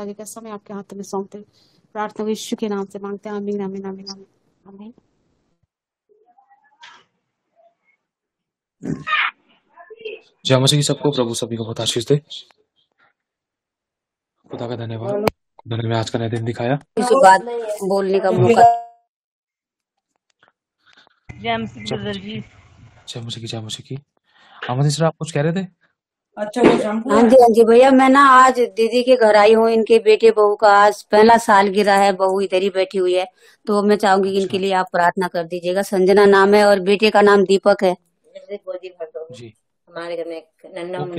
आगे का समय आपके हाथ में सौंपते प्रार्थना विश्व के नाम से मांगते हैं अमीन अमीन अमीन अमीन अमीन जय मसीह सबको प्रभु सभी को बहुत आशीष दे खुदा का धन्यवाद खुदा ने आज का नया दिन दिखाया बात बोलने का मौका जय मसीह की जय मसीह की हम सर आप कुछ कह रहे थे अच्छा हाँ जी हाँ जी भैया मैं ना आज दीदी के घर आई हूँ इनके बेटे बहू का आज पहला साल गिरा है बहू इधर ही बैठी हुई है तो मैं चाहूंगी कि इनके अच्छा। लिए आप प्रार्थना कर दीजिएगा संजना नाम है और बेटे का नाम दीपक है जी हमारे घर में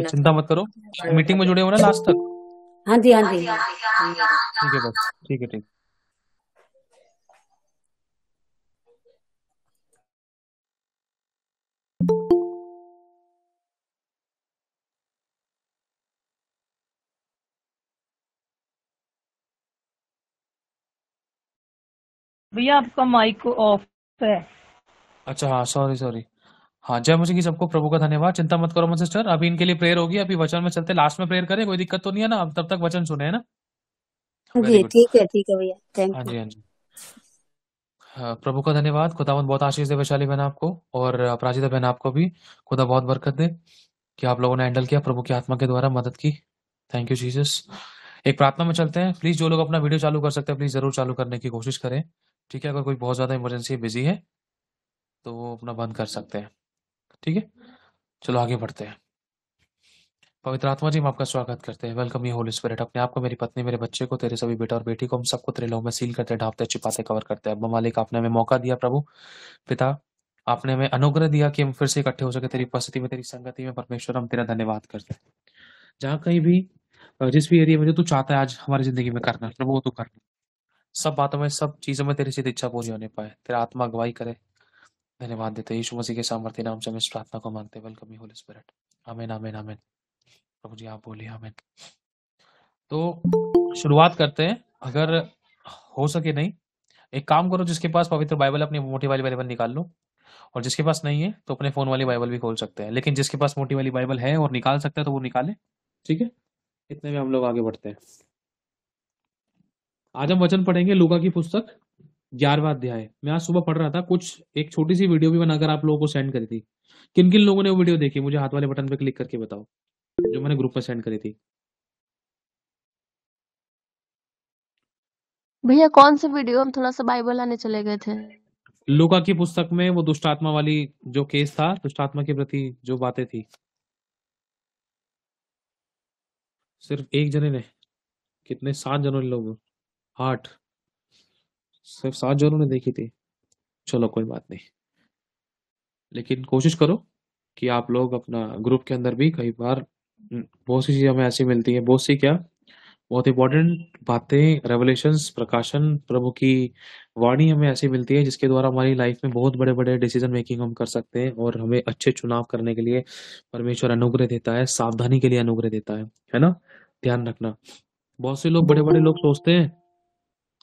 चिंता मत करो हाँ मीटिंग में हाँ जुड़े हो ना लास्ट तक हाँ जी हाँ जी हाँ ठीक है ठीक है भैया आपका माइक ऑफ है अच्छा हाँ सॉरी सॉरी हाँ जय मुझे की सबको प्रभु का धन्यवाद चिंता मत करो मत सिस्टर अभी इनके लिए प्रेयर होगी अभी वचन में चलते लास्ट में प्रेयर करें कोई दिक्कत तो नहीं है ना अब तब तक वचन सुने है ना जी ठीक है ठीक है भैया थैंक यू हाँ, हाँ जी हाँ जी प्रभु का धन्यवाद खुदावन बहुत आशीष दे वैशाली बहन आपको और अपराजिता बहन आपको भी खुदा बहुत बरकत दे कि आप लोगों ने हैंडल किया प्रभु की आत्मा के द्वारा मदद की थैंक यू जीसस एक प्रार्थना में चलते हैं प्लीज जो लोग अपना वीडियो चालू कर सकते हैं प्लीज जरूर चालू करने की कोशिश करें ठीक है अगर कोई बहुत ज़्यादा इमरजेंसी बिजी है तो वो अपना बंद कर सकते हैं ठीक है चलो आगे बढ़ते हैं पवित्र आत्मा जी हम आपका स्वागत करते हैं वेलकम यू होली स्पिरिट अपने आप को मेरी पत्नी मेरे बच्चे को तेरे सभी बेटा और बेटी को हम सबको तेरे लोग में सील करते हैं ढांपते छिपाते कवर करते हैं अब मालिक आपने हमें मौका दिया प्रभु पिता आपने हमें अनुग्रह दिया कि हम फिर से इकट्ठे हो सके तेरी उपस्थिति में तेरी संगति में परमेश्वर हम तेरा धन्यवाद करते हैं जहाँ कहीं भी जिस भी एरिया में जो तू चाहता है आज हमारी जिंदगी में करना प्रभु वो तू करना सब बातों में सब चीज़ों में तेरी सिद्ध इच्छा पूरी होने पाए तेरा आत्मा अगवाई करे धन्यवाद देते यीशु मसीह के सामर्थ्य नाम से हम इस प्रार्थना को मांगते welcome holy spirit amen amen amen प्रभु जी आप बोलिए आमेन तो शुरुआत करते हैं अगर हो सके नहीं एक काम करो जिसके पास पवित्र बाइबल अपनी मोटी वाली बाइबल निकाल लो और जिसके पास नहीं है तो अपने फोन वाली बाइबल भी खोल सकते हैं लेकिन जिसके पास मोटी वाली बाइबल है और निकाल सकते हैं तो वो निकाले ठीक है इतने में हम लोग आगे बढ़ते हैं आज हम वचन पढ़ेंगे लुका की पुस्तक ग्यारहवा अध्याय मैं आज सुबह पढ़ रहा था कुछ एक छोटी सी वीडियो भी बनाकर आप लोगों को सेंड करी थी किन किन लोगों ने वो वीडियो देखी मुझे हाथ वाले बटन पर क्लिक करके बताओ जो मैंने ग्रुप पर सेंड करी थी भैया कौन सी वीडियो हम थोड़ा सा बाइबल आने चले गए थे लुका की पुस्तक में वो दुष्टात्मा वाली जो केस था दुष्टात्मा के प्रति जो बातें थी सिर्फ एक जने ने कितने सात जनों ने लोग आठ सिर्फ सात जनों ने देखी थी चलो कोई बात नहीं लेकिन कोशिश करो कि आप लोग अपना ग्रुप के अंदर भी कई बार बहुत सी चीज़ें हमें ऐसी मिलती हैं बहुत सी क्या बहुत इंपॉर्टेंट बातें रेवोल्यूशन प्रकाशन प्रभु की वाणी हमें ऐसी मिलती है जिसके द्वारा हमारी लाइफ में बहुत बड़े बड़े डिसीजन मेकिंग हम कर सकते हैं और हमें अच्छे चुनाव करने के लिए परमेश्वर अनुग्रह देता है सावधानी के लिए अनुग्रह देता है है ना ध्यान रखना बहुत से लोग बड़े बड़े लोग सोचते हैं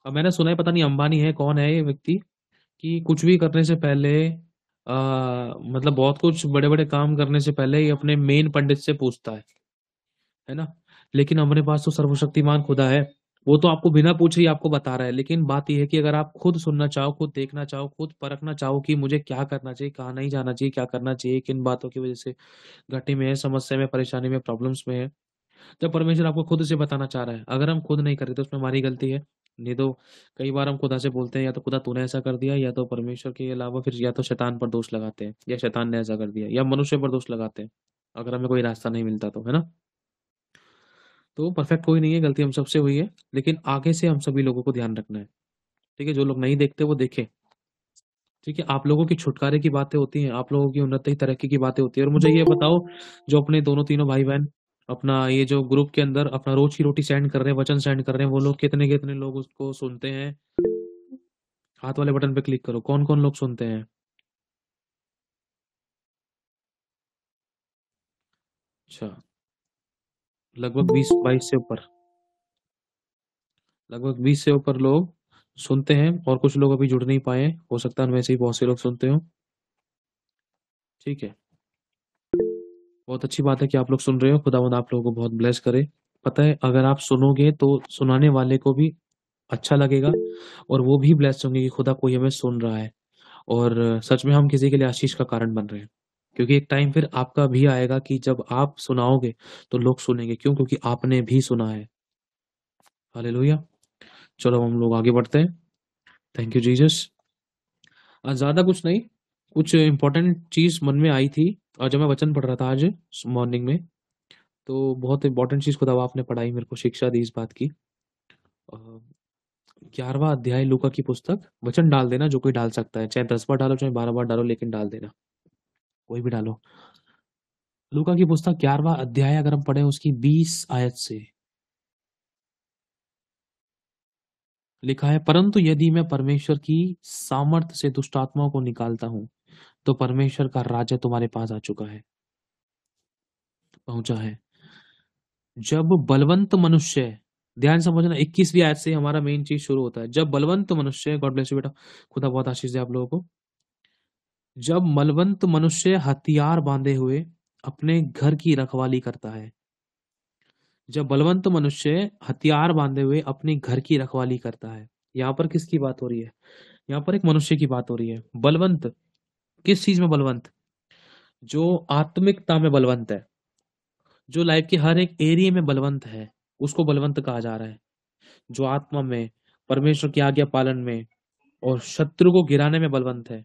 अब मैंने सुना है पता नहीं अंबानी है कौन है ये व्यक्ति कि कुछ भी करने से पहले आ, मतलब बहुत कुछ बड़े बड़े काम करने से पहले ही अपने मेन पंडित से पूछता है है ना लेकिन हमारे पास तो सर्वशक्तिमान खुदा है वो तो आपको बिना पूछ ही आपको बता रहा है लेकिन बात यह है कि अगर आप खुद सुनना चाहो खुद देखना चाहो खुद परखना चाहो कि मुझे क्या करना चाहिए कहाँ नहीं जाना चाहिए क्या करना चाहिए किन बातों की वजह से घटी में है समस्या में परेशानी में प्रॉब्लम्स में है तो परमेश्वर आपको खुद से बताना चाह रहा है अगर हम खुद नहीं करें तो उसमें हमारी गलती है नहीं तो कई बार हम खुदा से बोलते हैं या तो खुदा तूने ऐसा कर दिया या तो परमेश्वर के अलावा फिर या तो शैतान पर दोष लगाते हैं या शैतान ने ऐसा कर दिया या मनुष्य पर दोष लगाते हैं अगर हमें कोई रास्ता नहीं मिलता तो है ना तो परफेक्ट कोई नहीं है गलती हम सबसे हुई है लेकिन आगे से हम सभी लोगों को ध्यान रखना है ठीक है जो लोग नहीं देखते वो देखे ठीक है आप लोगों की छुटकारे की बातें होती हैं आप लोगों की उन्नति तरक्की की बातें होती है और मुझे ये बताओ जो अपने दोनों तीनों भाई बहन अपना ये जो ग्रुप के अंदर अपना रोज की रोटी सेंड कर रहे हैं वचन सेंड कर रहे हैं वो लोग कितने कितने लोग उसको सुनते हैं हाथ वाले बटन पे क्लिक करो कौन कौन लोग सुनते हैं अच्छा लगभग बीस बाईस से ऊपर लगभग बीस से ऊपर लोग सुनते हैं और कुछ लोग अभी जुड़ नहीं पाए हो सकता है वैसे ही बहुत से लोग सुनते हो ठीक है बहुत अच्छी बात है कि आप लोग सुन रहे हो खुदा आप लोगों को बहुत ब्लेस करे पता है अगर आप सुनोगे तो सुनाने वाले को भी अच्छा लगेगा और वो भी ब्लेस होंगे कि खुदा कोई हमें सुन रहा है और सच में हम किसी के लिए आशीष का कारण बन रहे हैं क्योंकि एक टाइम फिर आपका भी आएगा कि जब आप सुनाओगे तो लोग सुनेंगे क्यों क्योंकि आपने भी सुना है लोहिया चलो हम लोग आगे बढ़ते हैं थैंक यू जीजस ज़्यादा कुछ नहीं कुछ इम्पोर्टेंट चीज़ मन में आई थी और जब मैं वचन पढ़ रहा था आज मॉर्निंग में तो बहुत इंपॉर्टेंट चीज़ खुदा आपने पढ़ाई मेरे को शिक्षा दी इस बात की ग्यारहवा अध्याय लूका की पुस्तक वचन डाल देना जो कोई डाल सकता है चाहे दस बार डालो चाहे बारह बार डालो लेकिन डाल देना कोई भी डालो लुका की पुस्तक ग्यारहवा अध्याय अगर हम पढ़े उसकी बीस आयत से लिखा है परंतु यदि मैं परमेश्वर की सामर्थ्य से आत्माओं को निकालता हूं तो परमेश्वर का राज्य तुम्हारे पास आ चुका है पहुंचा है जब बलवंत मनुष्य ध्यान समझना इक्कीसवीं आयत से हमारा मेन चीज शुरू होता है जब बलवंत मनुष्य गॉड ब्लेस यू बेटा खुदा बहुत आशीष दे आप लोगों को जब मलवंत मनुष्य हथियार बांधे हुए अपने घर की रखवाली करता है जब बलवंत मनुष्य हथियार बांधे हुए अपने घर की रखवाली करता है यहाँ पर किसकी बात हो रही है यहाँ पर एक मनुष्य की बात हो रही है बलवंत किस चीज में बलवंत जो आत्मिकता में बलवंत है जो लाइफ के हर एक एरिया में बलवंत है उसको बलवंत कहा जा रहा है जो आत्मा में परमेश्वर की आज्ञा पालन में और शत्रु को गिराने में बलवंत है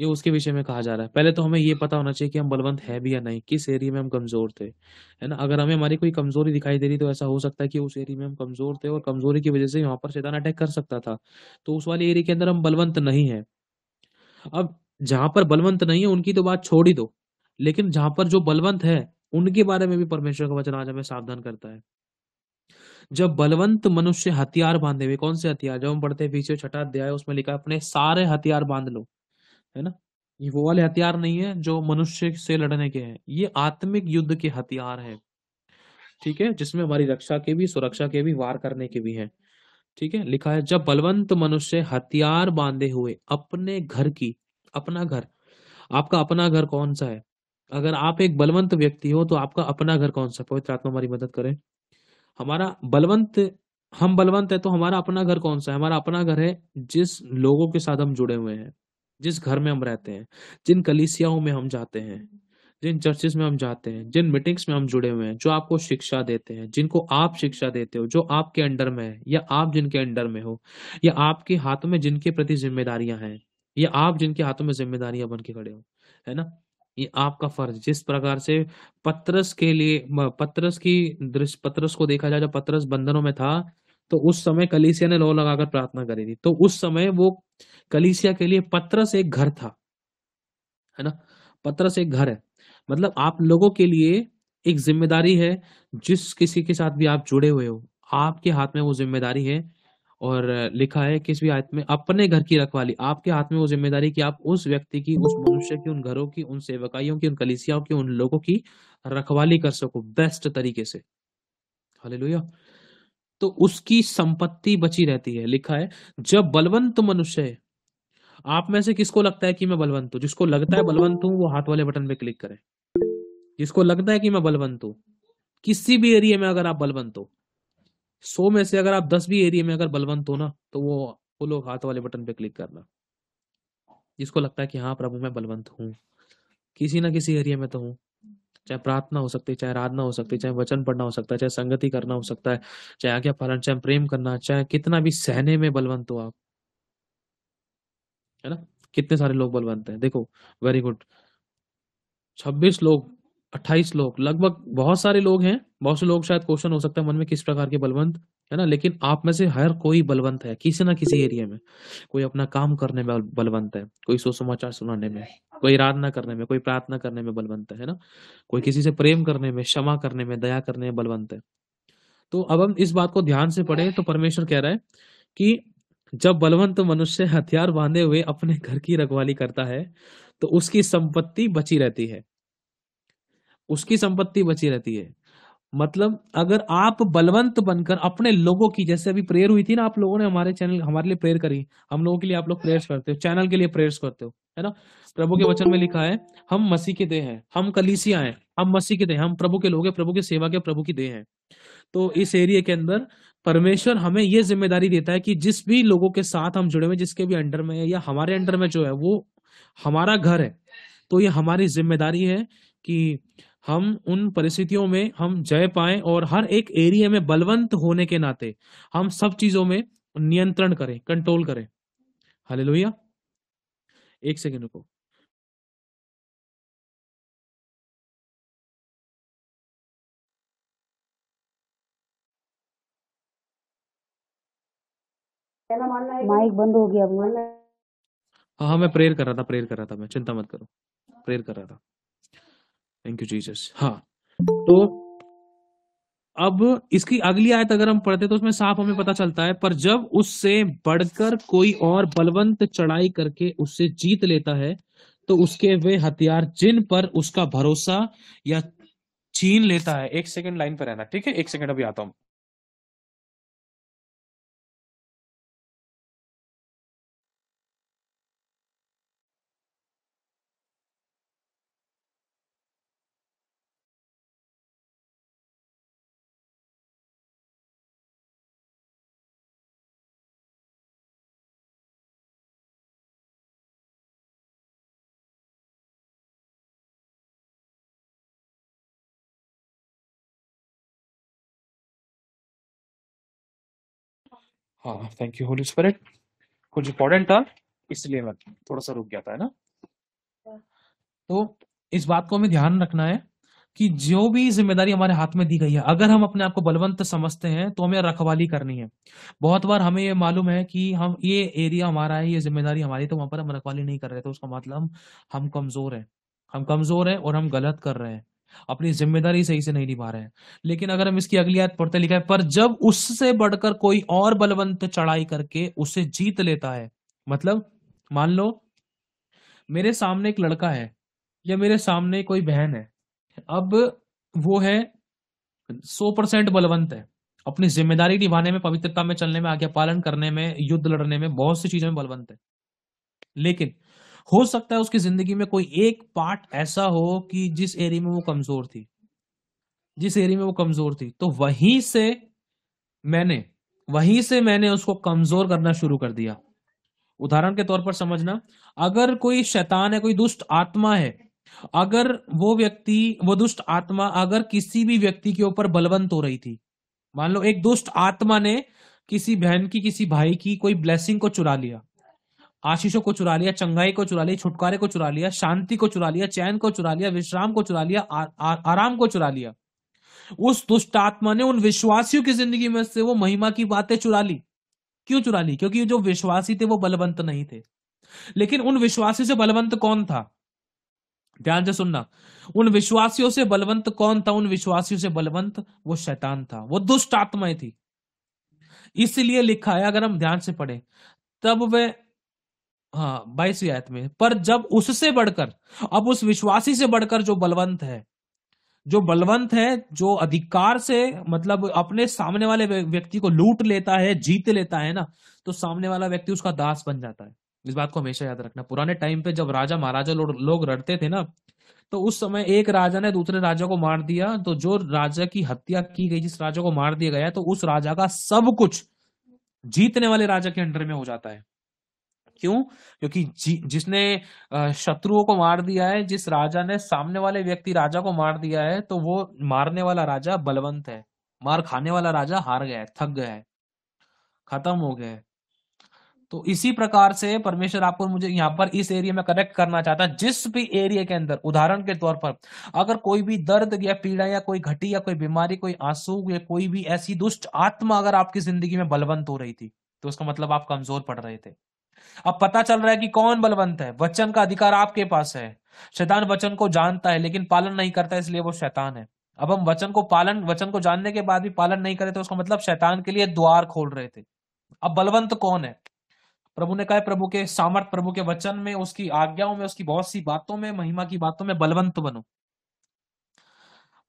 ये उसके विषय में कहा जा रहा है पहले तो हमें ये पता होना चाहिए कि हम बलवंत है भी या नहीं किस एरिया में हम कमजोर थे है ना अगर हमें हमारी कोई कमजोरी दिखाई दे रही तो ऐसा हो सकता है कि उस एरिया में हम कमजोर थे और कमजोरी की वजह से यहाँ पर शैतान अटैक कर सकता था तो उस वाले एरिया के अंदर हम बलवंत नहीं है अब जहां पर बलवंत नहीं है उनकी तो बात छोड़ ही दो लेकिन जहां पर जो बलवंत है उनके बारे में भी परमेश्वर का वचन आज हमें सावधान करता है जब बलवंत मनुष्य हथियार बांधे हुए कौन से हथियार जब हम पढ़ते हैं पीछे छठा अध्याय उसमें लिखा अपने सारे हथियार बांध लो है ना ये वो वाले हथियार नहीं है जो मनुष्य से लड़ने के हैं ये आत्मिक युद्ध के हथियार है ठीक है जिसमें हमारी रक्षा के भी सुरक्षा के भी वार करने के भी हैं ठीक है लिखा है जब बलवंत मनुष्य हथियार बांधे हुए अपने घर की अपना घर आपका अपना घर कौन सा है अगर आप एक बलवंत व्यक्ति हो तो आपका अपना घर कौन सा पवित्र आत्मा हमारी मदद करें हमारा बलवंत हम बलवंत है तो हमारा अपना घर कौन सा है हमारा अपना घर है जिस लोगों के साथ हम जुड़े हुए हैं जिस घर में हम रहते हैं जिन कलिसियाओं में हम जाते हैं जिन चर्चेस में हम जाते हैं जिन मीटिंग्स में हम जुड़े हुए हैं जो आपको शिक्षा देते हैं जिनको आप शिक्षा देते हो जो आपके अंडर में है या आप जिनके अंडर में हो या आपके हाथ में जिनके प्रति जिम्मेदारियां हैं ये आप जिनके हाथों में जिम्मेदारियां बन के खड़े हो है ना ये आपका फर्ज जिस प्रकार से पत्रस के लिए पत्रस की दृश्य पत्रस को देखा जाए जब पत्रस बंधनों में था तो उस समय कलीसिया ने लो लगाकर प्रार्थना करी थी तो उस समय वो कलीसिया के लिए पत्रस एक घर था है ना पत्रस एक घर है मतलब आप लोगों के लिए एक जिम्मेदारी है जिस किसी के साथ भी आप जुड़े हुए हो आपके हाथ में वो जिम्मेदारी है और लिखा है किस भी आयत में अपने घर की रखवाली आपके हाथ में वो जिम्मेदारी कि आप उस व्यक्ति की उस मनुष्य की उन घरों की उन सेवकाइयों की उन कलिसियाओं की उन लोगों की रखवाली कर सको बेस्ट तरीके से हालेलुया तो उसकी संपत्ति बची रहती है लिखा है जब बलवंत मनुष्य आप में से किसको लगता है कि मैं बलवंत हूं जिसको लगता है बलवंत हूं वो हाथ वाले बटन पे क्लिक करें जिसको लगता है कि मैं बलवंत हूं किसी भी एरिया में अगर आप बलवंत हो सौ में से अगर आप दस भी एरिया में अगर बलवंत हो ना तो वो वो लोग हाथ वाले बटन पे क्लिक करना जिसको लगता है कि हाँ प्रभु मैं बलवंत हूँ किसी ना किसी एरिया में तो हूँ चाहे प्रार्थना हो सकती है चाहे आराधना हो सकती है चाहे वचन पढ़ना हो सकता है चाहे संगति करना हो सकता है चाहे आज्ञा पालन चाहे प्रेम करना चाहे कितना भी सहने में बलवंत हो आप है ना कितने सारे लोग बलवंत हैं देखो वेरी गुड छब्बीस लोग अट्ठाईस लोग लगभग बहुत सारे लोग हैं बहुत से लोग शायद क्वेश्चन हो सकता है मन में किस प्रकार के बलवंत है ना लेकिन आप में से हर कोई बलवंत है किसी ना किसी एरिया में कोई अपना काम करने में बलवंत है कोई सोच समाचार सुनाने में कोई आराधना करने में कोई प्रार्थना करने में बलवंत है, है ना कोई किसी से प्रेम करने में क्षमा करने में दया करने में बलवंत है तो अब हम इस बात को ध्यान से पढ़े तो परमेश्वर कह रहा है कि जब बलवंत मनुष्य हथियार बांधे हुए अपने घर की रखवाली करता है तो उसकी संपत्ति बची रहती है उसकी संपत्ति बची रहती है मतलब अगर आप बलवंत बनकर अपने लोगों की जैसे अभी प्रेयर हुई थी ना आप लोगों ने हमारे चैनल हमारे लिए प्रेयर करी हम लोगों के लिए आप लोग प्रेयर्स करते हो चैनल के लिए प्रेयर्स करते हो है ना प्रभु के वचन में लिखा है हम मसीह के देह हैं हम कलीसिया हैं हम मसीह के देह हम प्रभु के लोग हैं प्रभु की सेवा के प्रभु की देह हैं तो इस एरिया के अंदर परमेश्वर हमें ये जिम्मेदारी देता है कि जिस भी लोगों के साथ हम जुड़े हुए जिसके भी अंडर में है या हमारे अंडर में जो है वो हमारा घर है तो ये हमारी जिम्मेदारी है कि हम उन परिस्थितियों में हम जय पाएं और हर एक एरिया में बलवंत होने के नाते हम सब चीजों में नियंत्रण करें कंट्रोल करें हाले एक सेकेंड रुको माइक बंद हो गया हाँ हाँ मैं प्रेयर कर रहा था प्रेयर कर रहा था मैं चिंता मत करो प्रेयर कर रहा था थैंक यू जीसस हाँ तो अब इसकी अगली आयत अगर हम पढ़ते तो उसमें साफ हमें पता चलता है पर जब उससे बढ़कर कोई और बलवंत चढ़ाई करके उससे जीत लेता है तो उसके वे हथियार जिन पर उसका भरोसा या छीन लेता है एक सेकंड लाइन पर रहना ठीक है एक सेकंड अभी आता हूं हाँ थैंक यू होली स्पिरिट कुछ इंपॉर्टेंट था इसलिए मैं थोड़ा सा रुक गया था है ना तो इस बात को हमें ध्यान रखना है कि जो भी जिम्मेदारी हमारे हाथ में दी गई है अगर हम अपने आप को बलवंत समझते हैं तो हमें रखवाली करनी है बहुत बार हमें ये मालूम है कि हम ये एरिया हमारा है ये जिम्मेदारी हमारी तो वहां पर हम रखवाली नहीं कर रहे तो उसका मतलब हम कमजोर हैं हम कमजोर हैं और हम गलत कर रहे हैं अपनी जिम्मेदारी सही से नहीं निभा रहे हैं लेकिन अगर हम इसकी अगली याद पढ़ते लिखा है पर जब उससे बढ़कर कोई और बलवंत चढ़ाई करके उसे जीत लेता है मतलब मान लो मेरे सामने एक लड़का है या मेरे सामने कोई बहन है अब वो है सौ परसेंट बलवंत है अपनी जिम्मेदारी निभाने में पवित्रता में चलने में आज्ञा पालन करने में युद्ध लड़ने में बहुत सी चीजों में बलवंत है लेकिन हो सकता है उसकी जिंदगी में कोई एक पार्ट ऐसा हो कि जिस एरिया में वो कमजोर थी जिस एरिया में वो कमजोर थी तो वहीं से मैंने वहीं से मैंने उसको कमजोर करना शुरू कर दिया उदाहरण के तौर पर समझना अगर कोई शैतान है कोई दुष्ट आत्मा है अगर वो व्यक्ति वो दुष्ट आत्मा अगर किसी भी व्यक्ति के ऊपर बलवंत हो रही थी मान लो एक दुष्ट आत्मा ने किसी बहन की किसी भाई की कोई ब्लेसिंग को चुरा लिया आशीषों को चुरा लिया चंगाई को चुरा लिया छुटकारे को चुरा लिया शांति को चुरा लिया चैन को चुरा लिया विश्राम को चुरा लिया आ, आ, आराम को चुरा लिया उस दुष्ट आत्मा ने उन विश्वासियों की जिंदगी में से वो महिमा की बातें चुरा ली क्यों चुरा ली क्योंकि जो विश्वासी थे वो बलवंत नहीं थे लेकिन उन विश्वासी से बलवंत कौन था ध्यान से सुनना उन विश्वासियों से बलवंत कौन था उन विश्वासियों से बलवंत वो शैतान था वो दुष्ट आत्माएं थी इसलिए लिखा है अगर हम ध्यान से पढ़े तब वे हाँ बाईसवीं आयत में पर जब उससे बढ़कर अब उस विश्वासी से बढ़कर जो बलवंत है जो बलवंत है जो अधिकार से मतलब अपने सामने वाले व्यक्ति को लूट लेता है जीत लेता है ना तो सामने वाला व्यक्ति उसका दास बन जाता है इस बात को हमेशा याद रखना पुराने टाइम पे जब राजा महाराजा लोग लो रड़ते थे ना तो उस समय एक राजा ने दूसरे राजा को मार दिया तो जो राजा की हत्या की गई जिस राजा को मार दिया गया तो उस राजा का सब कुछ जीतने वाले राजा के अंडर में हो जाता है क्यों क्योंकि जिसने शत्रुओं को मार दिया है जिस राजा ने सामने वाले व्यक्ति राजा को मार दिया है तो वो मारने वाला राजा बलवंत है मार खाने वाला राजा हार गया है थक गया है खत्म हो गया है तो इसी प्रकार से परमेश्वर आपको मुझे यहाँ पर इस एरिया में करेक्ट करना चाहता है जिस भी एरिया के अंदर उदाहरण के तौर पर अगर कोई भी दर्द या पीड़ा या कोई घटी या कोई बीमारी कोई आंसू या कोई भी ऐसी दुष्ट आत्मा अगर आपकी जिंदगी में बलवंत हो रही थी तो उसका मतलब आप कमजोर पड़ रहे थे अब पता चल रहा है कि कौन बलवंत है वचन का अधिकार आपके पास है शैतान वचन को जानता है लेकिन पालन नहीं करता इसलिए वो शैतान है अब हम वचन को पालन वचन को जानने के बाद भी पालन नहीं करे तो उसका मतलब शैतान के लिए द्वार खोल रहे थे अब बलवंत कौन है प्रभु ने कहा प्रभु के सामर्थ प्रभु के वचन में उसकी आज्ञाओं में उसकी बहुत सी बातों में महिमा की बातों में बलवंत बनो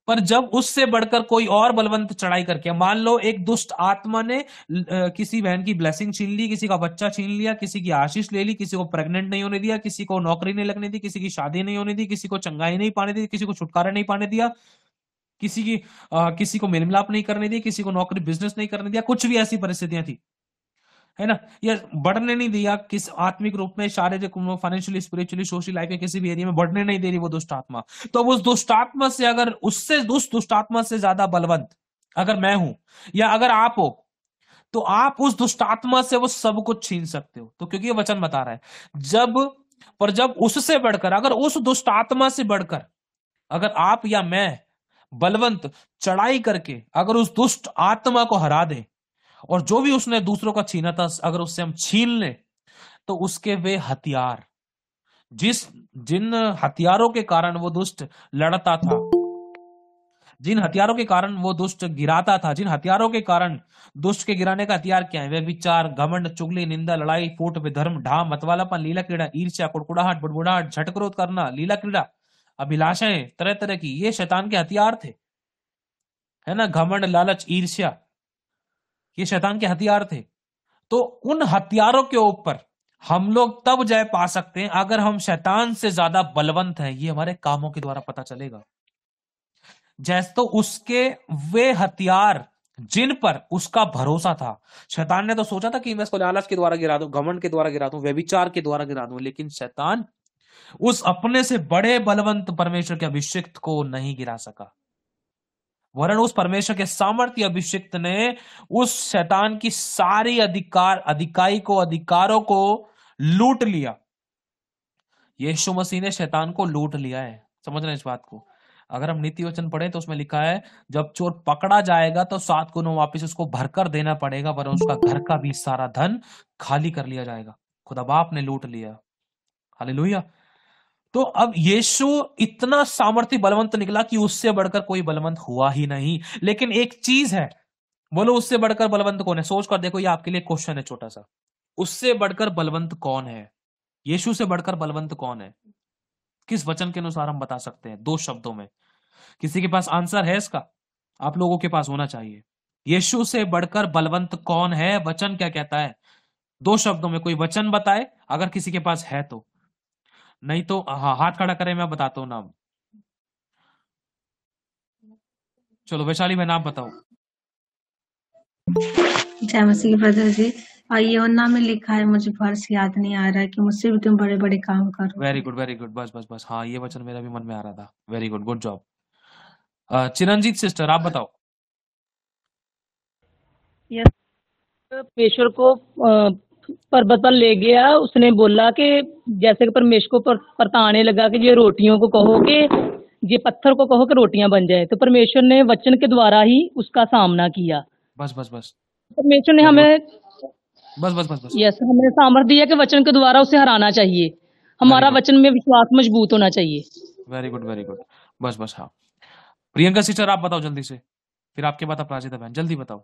पर जब उससे बढ़कर कोई और बलवंत चढ़ाई करके मान लो एक दुष्ट आत्मा ने किसी बहन की ब्लेसिंग छीन ली किसी का बच्चा छीन लिया किसी की आशीष ले ली किसी को प्रेग्नेंट नहीं होने दिया किसी को नौकरी नहीं लगने दी किसी की शादी नहीं होने दी किसी को चंगाई नहीं पाने दी किसी को छुटकारा नहीं पाने दिया किसी की आ, किसी को मेल मिलाप नहीं करने दिया किसी को नौकरी बिजनेस नहीं करने दिया कुछ भी ऐसी परिस्थितियां थी है ना ये बढ़ने नहीं दिया किस आत्मिक रूप में शारीरिक रूप में फाइनेंशियली स्पिरिचुअली सोशल लाइफ में किसी भी एरिया में बढ़ने नहीं दे रही वो दुष्टात्मा तो उस उस दुष्टात्मा से अगर उससे उस दुष्टात्मा से ज्यादा बलवंत अगर मैं हूं या अगर आप हो तो आप उस दुष्टात्मा से वो सब कुछ छीन सकते हो तो क्योंकि ये वचन बता रहा है जब पर जब उससे बढ़कर अगर उस दुष्ट आत्मा से बढ़कर अगर आप या मैं बलवंत चढ़ाई करके अगर उस दुष्ट आत्मा को हरा दें और जो भी उसने दूसरों का छीना था अगर उससे हम छीन ले तो उसके वे हथियार जिस जिन हथियारों के कारण वो दुष्ट लड़ता था जिन हथियारों के कारण वो दुष्ट गिराता था जिन हथियारों के कारण दुष्ट के गिराने का हथियार क्या है वे विचार घमंड चुगली निंदा लड़ाई फूट विधर्म ढाम मतवालापन लीला क्रीड़ा ईर्ष्या कुड़कुड़ाहट बुड़बुड़ाहट झटक्रोध करना लीला क्रीड़ा अभिलाषाएं तरह तरह की ये शैतान के हथियार थे है ना घमंड लालच ईर्ष्या ये शैतान के हथियार थे तो उन हथियारों के ऊपर हम लोग तब जय पा सकते हैं अगर हम शैतान से ज्यादा बलवंत हैं ये हमारे कामों के द्वारा पता चलेगा जैसे तो उसके वे हथियार जिन पर उसका भरोसा था शैतान ने तो सोचा था कि मैं इसको लालच के द्वारा गिरा दू घमंड के द्वारा गिरा दू व्यभिचार के द्वारा गिरा दू लेकिन शैतान उस अपने से बड़े बलवंत परमेश्वर के अभिषिक्त को नहीं गिरा सका वरन उस परमेश्वर के सामर्थ्य अभिषिक्त ने उस शैतान की सारी अधिकार अधिकाई को अधिकारों को लूट लिया यीशु मसीह ने शैतान को लूट लिया है समझ रहे इस बात को अगर हम नीति वचन पढ़े तो उसमें लिखा है जब चोर पकड़ा जाएगा तो सात गुना वापिस उसको भरकर देना पड़ेगा वरन उसका घर का भी सारा धन खाली कर लिया जाएगा खुदा बाप ने लूट लिया लोहिया तो अब यीशु इतना सामर्थ्य बलवंत निकला कि उससे बढ़कर कोई बलवंत हुआ ही नहीं लेकिन एक चीज है बोलो उससे बढ़कर बलवंत कौन है सोच कर देखो ये आपके लिए क्वेश्चन है छोटा सा उससे बढ़कर बलवंत कौन है यीशु से बढ़कर बलवंत कौन है किस वचन के अनुसार हम बता सकते हैं दो शब्दों में किसी के पास आंसर है इसका आप लोगों के पास होना चाहिए यीशु से बढ़कर बलवंत कौन है वचन क्या कहता है दो शब्दों में कोई वचन बताए अगर किसी के पास है तो नहीं तो हाँ हाथ खड़ा करें मैं बताता हूँ नाम चलो वैशाली मैं नाम बताओ जय मसीह ब्रदर जी योना में लिखा है मुझे फर्श याद नहीं आ रहा है कि मुझसे भी तुम बड़े बड़े काम करो वेरी गुड वेरी गुड बस बस बस हाँ ये वचन मेरा भी मन में आ रहा था very good good job Chiranjit sister आप बताओ यस yes. ईश्वर को पर्वत पर ले गया उसने बोला कि जैसे कि परमेश को पर, परताने लगा कि ये रोटियों को कहो कि ये पत्थर को कहो कि रोटियां बन जाए तो परमेश्वर ने वचन के द्वारा ही उसका सामना किया बस बस बस परमेश्वर ने हमें बस बस बस बस यस हमें सामर्थ दिया कि वचन के द्वारा उसे हराना चाहिए हमारा वचन में विश्वास मजबूत होना चाहिए वेरी गुड वेरी गुड बस बस हाँ प्रियंका सिस्टर आप बताओ जल्दी से फिर आपके बाद अपराजिता बहन जल्दी बताओ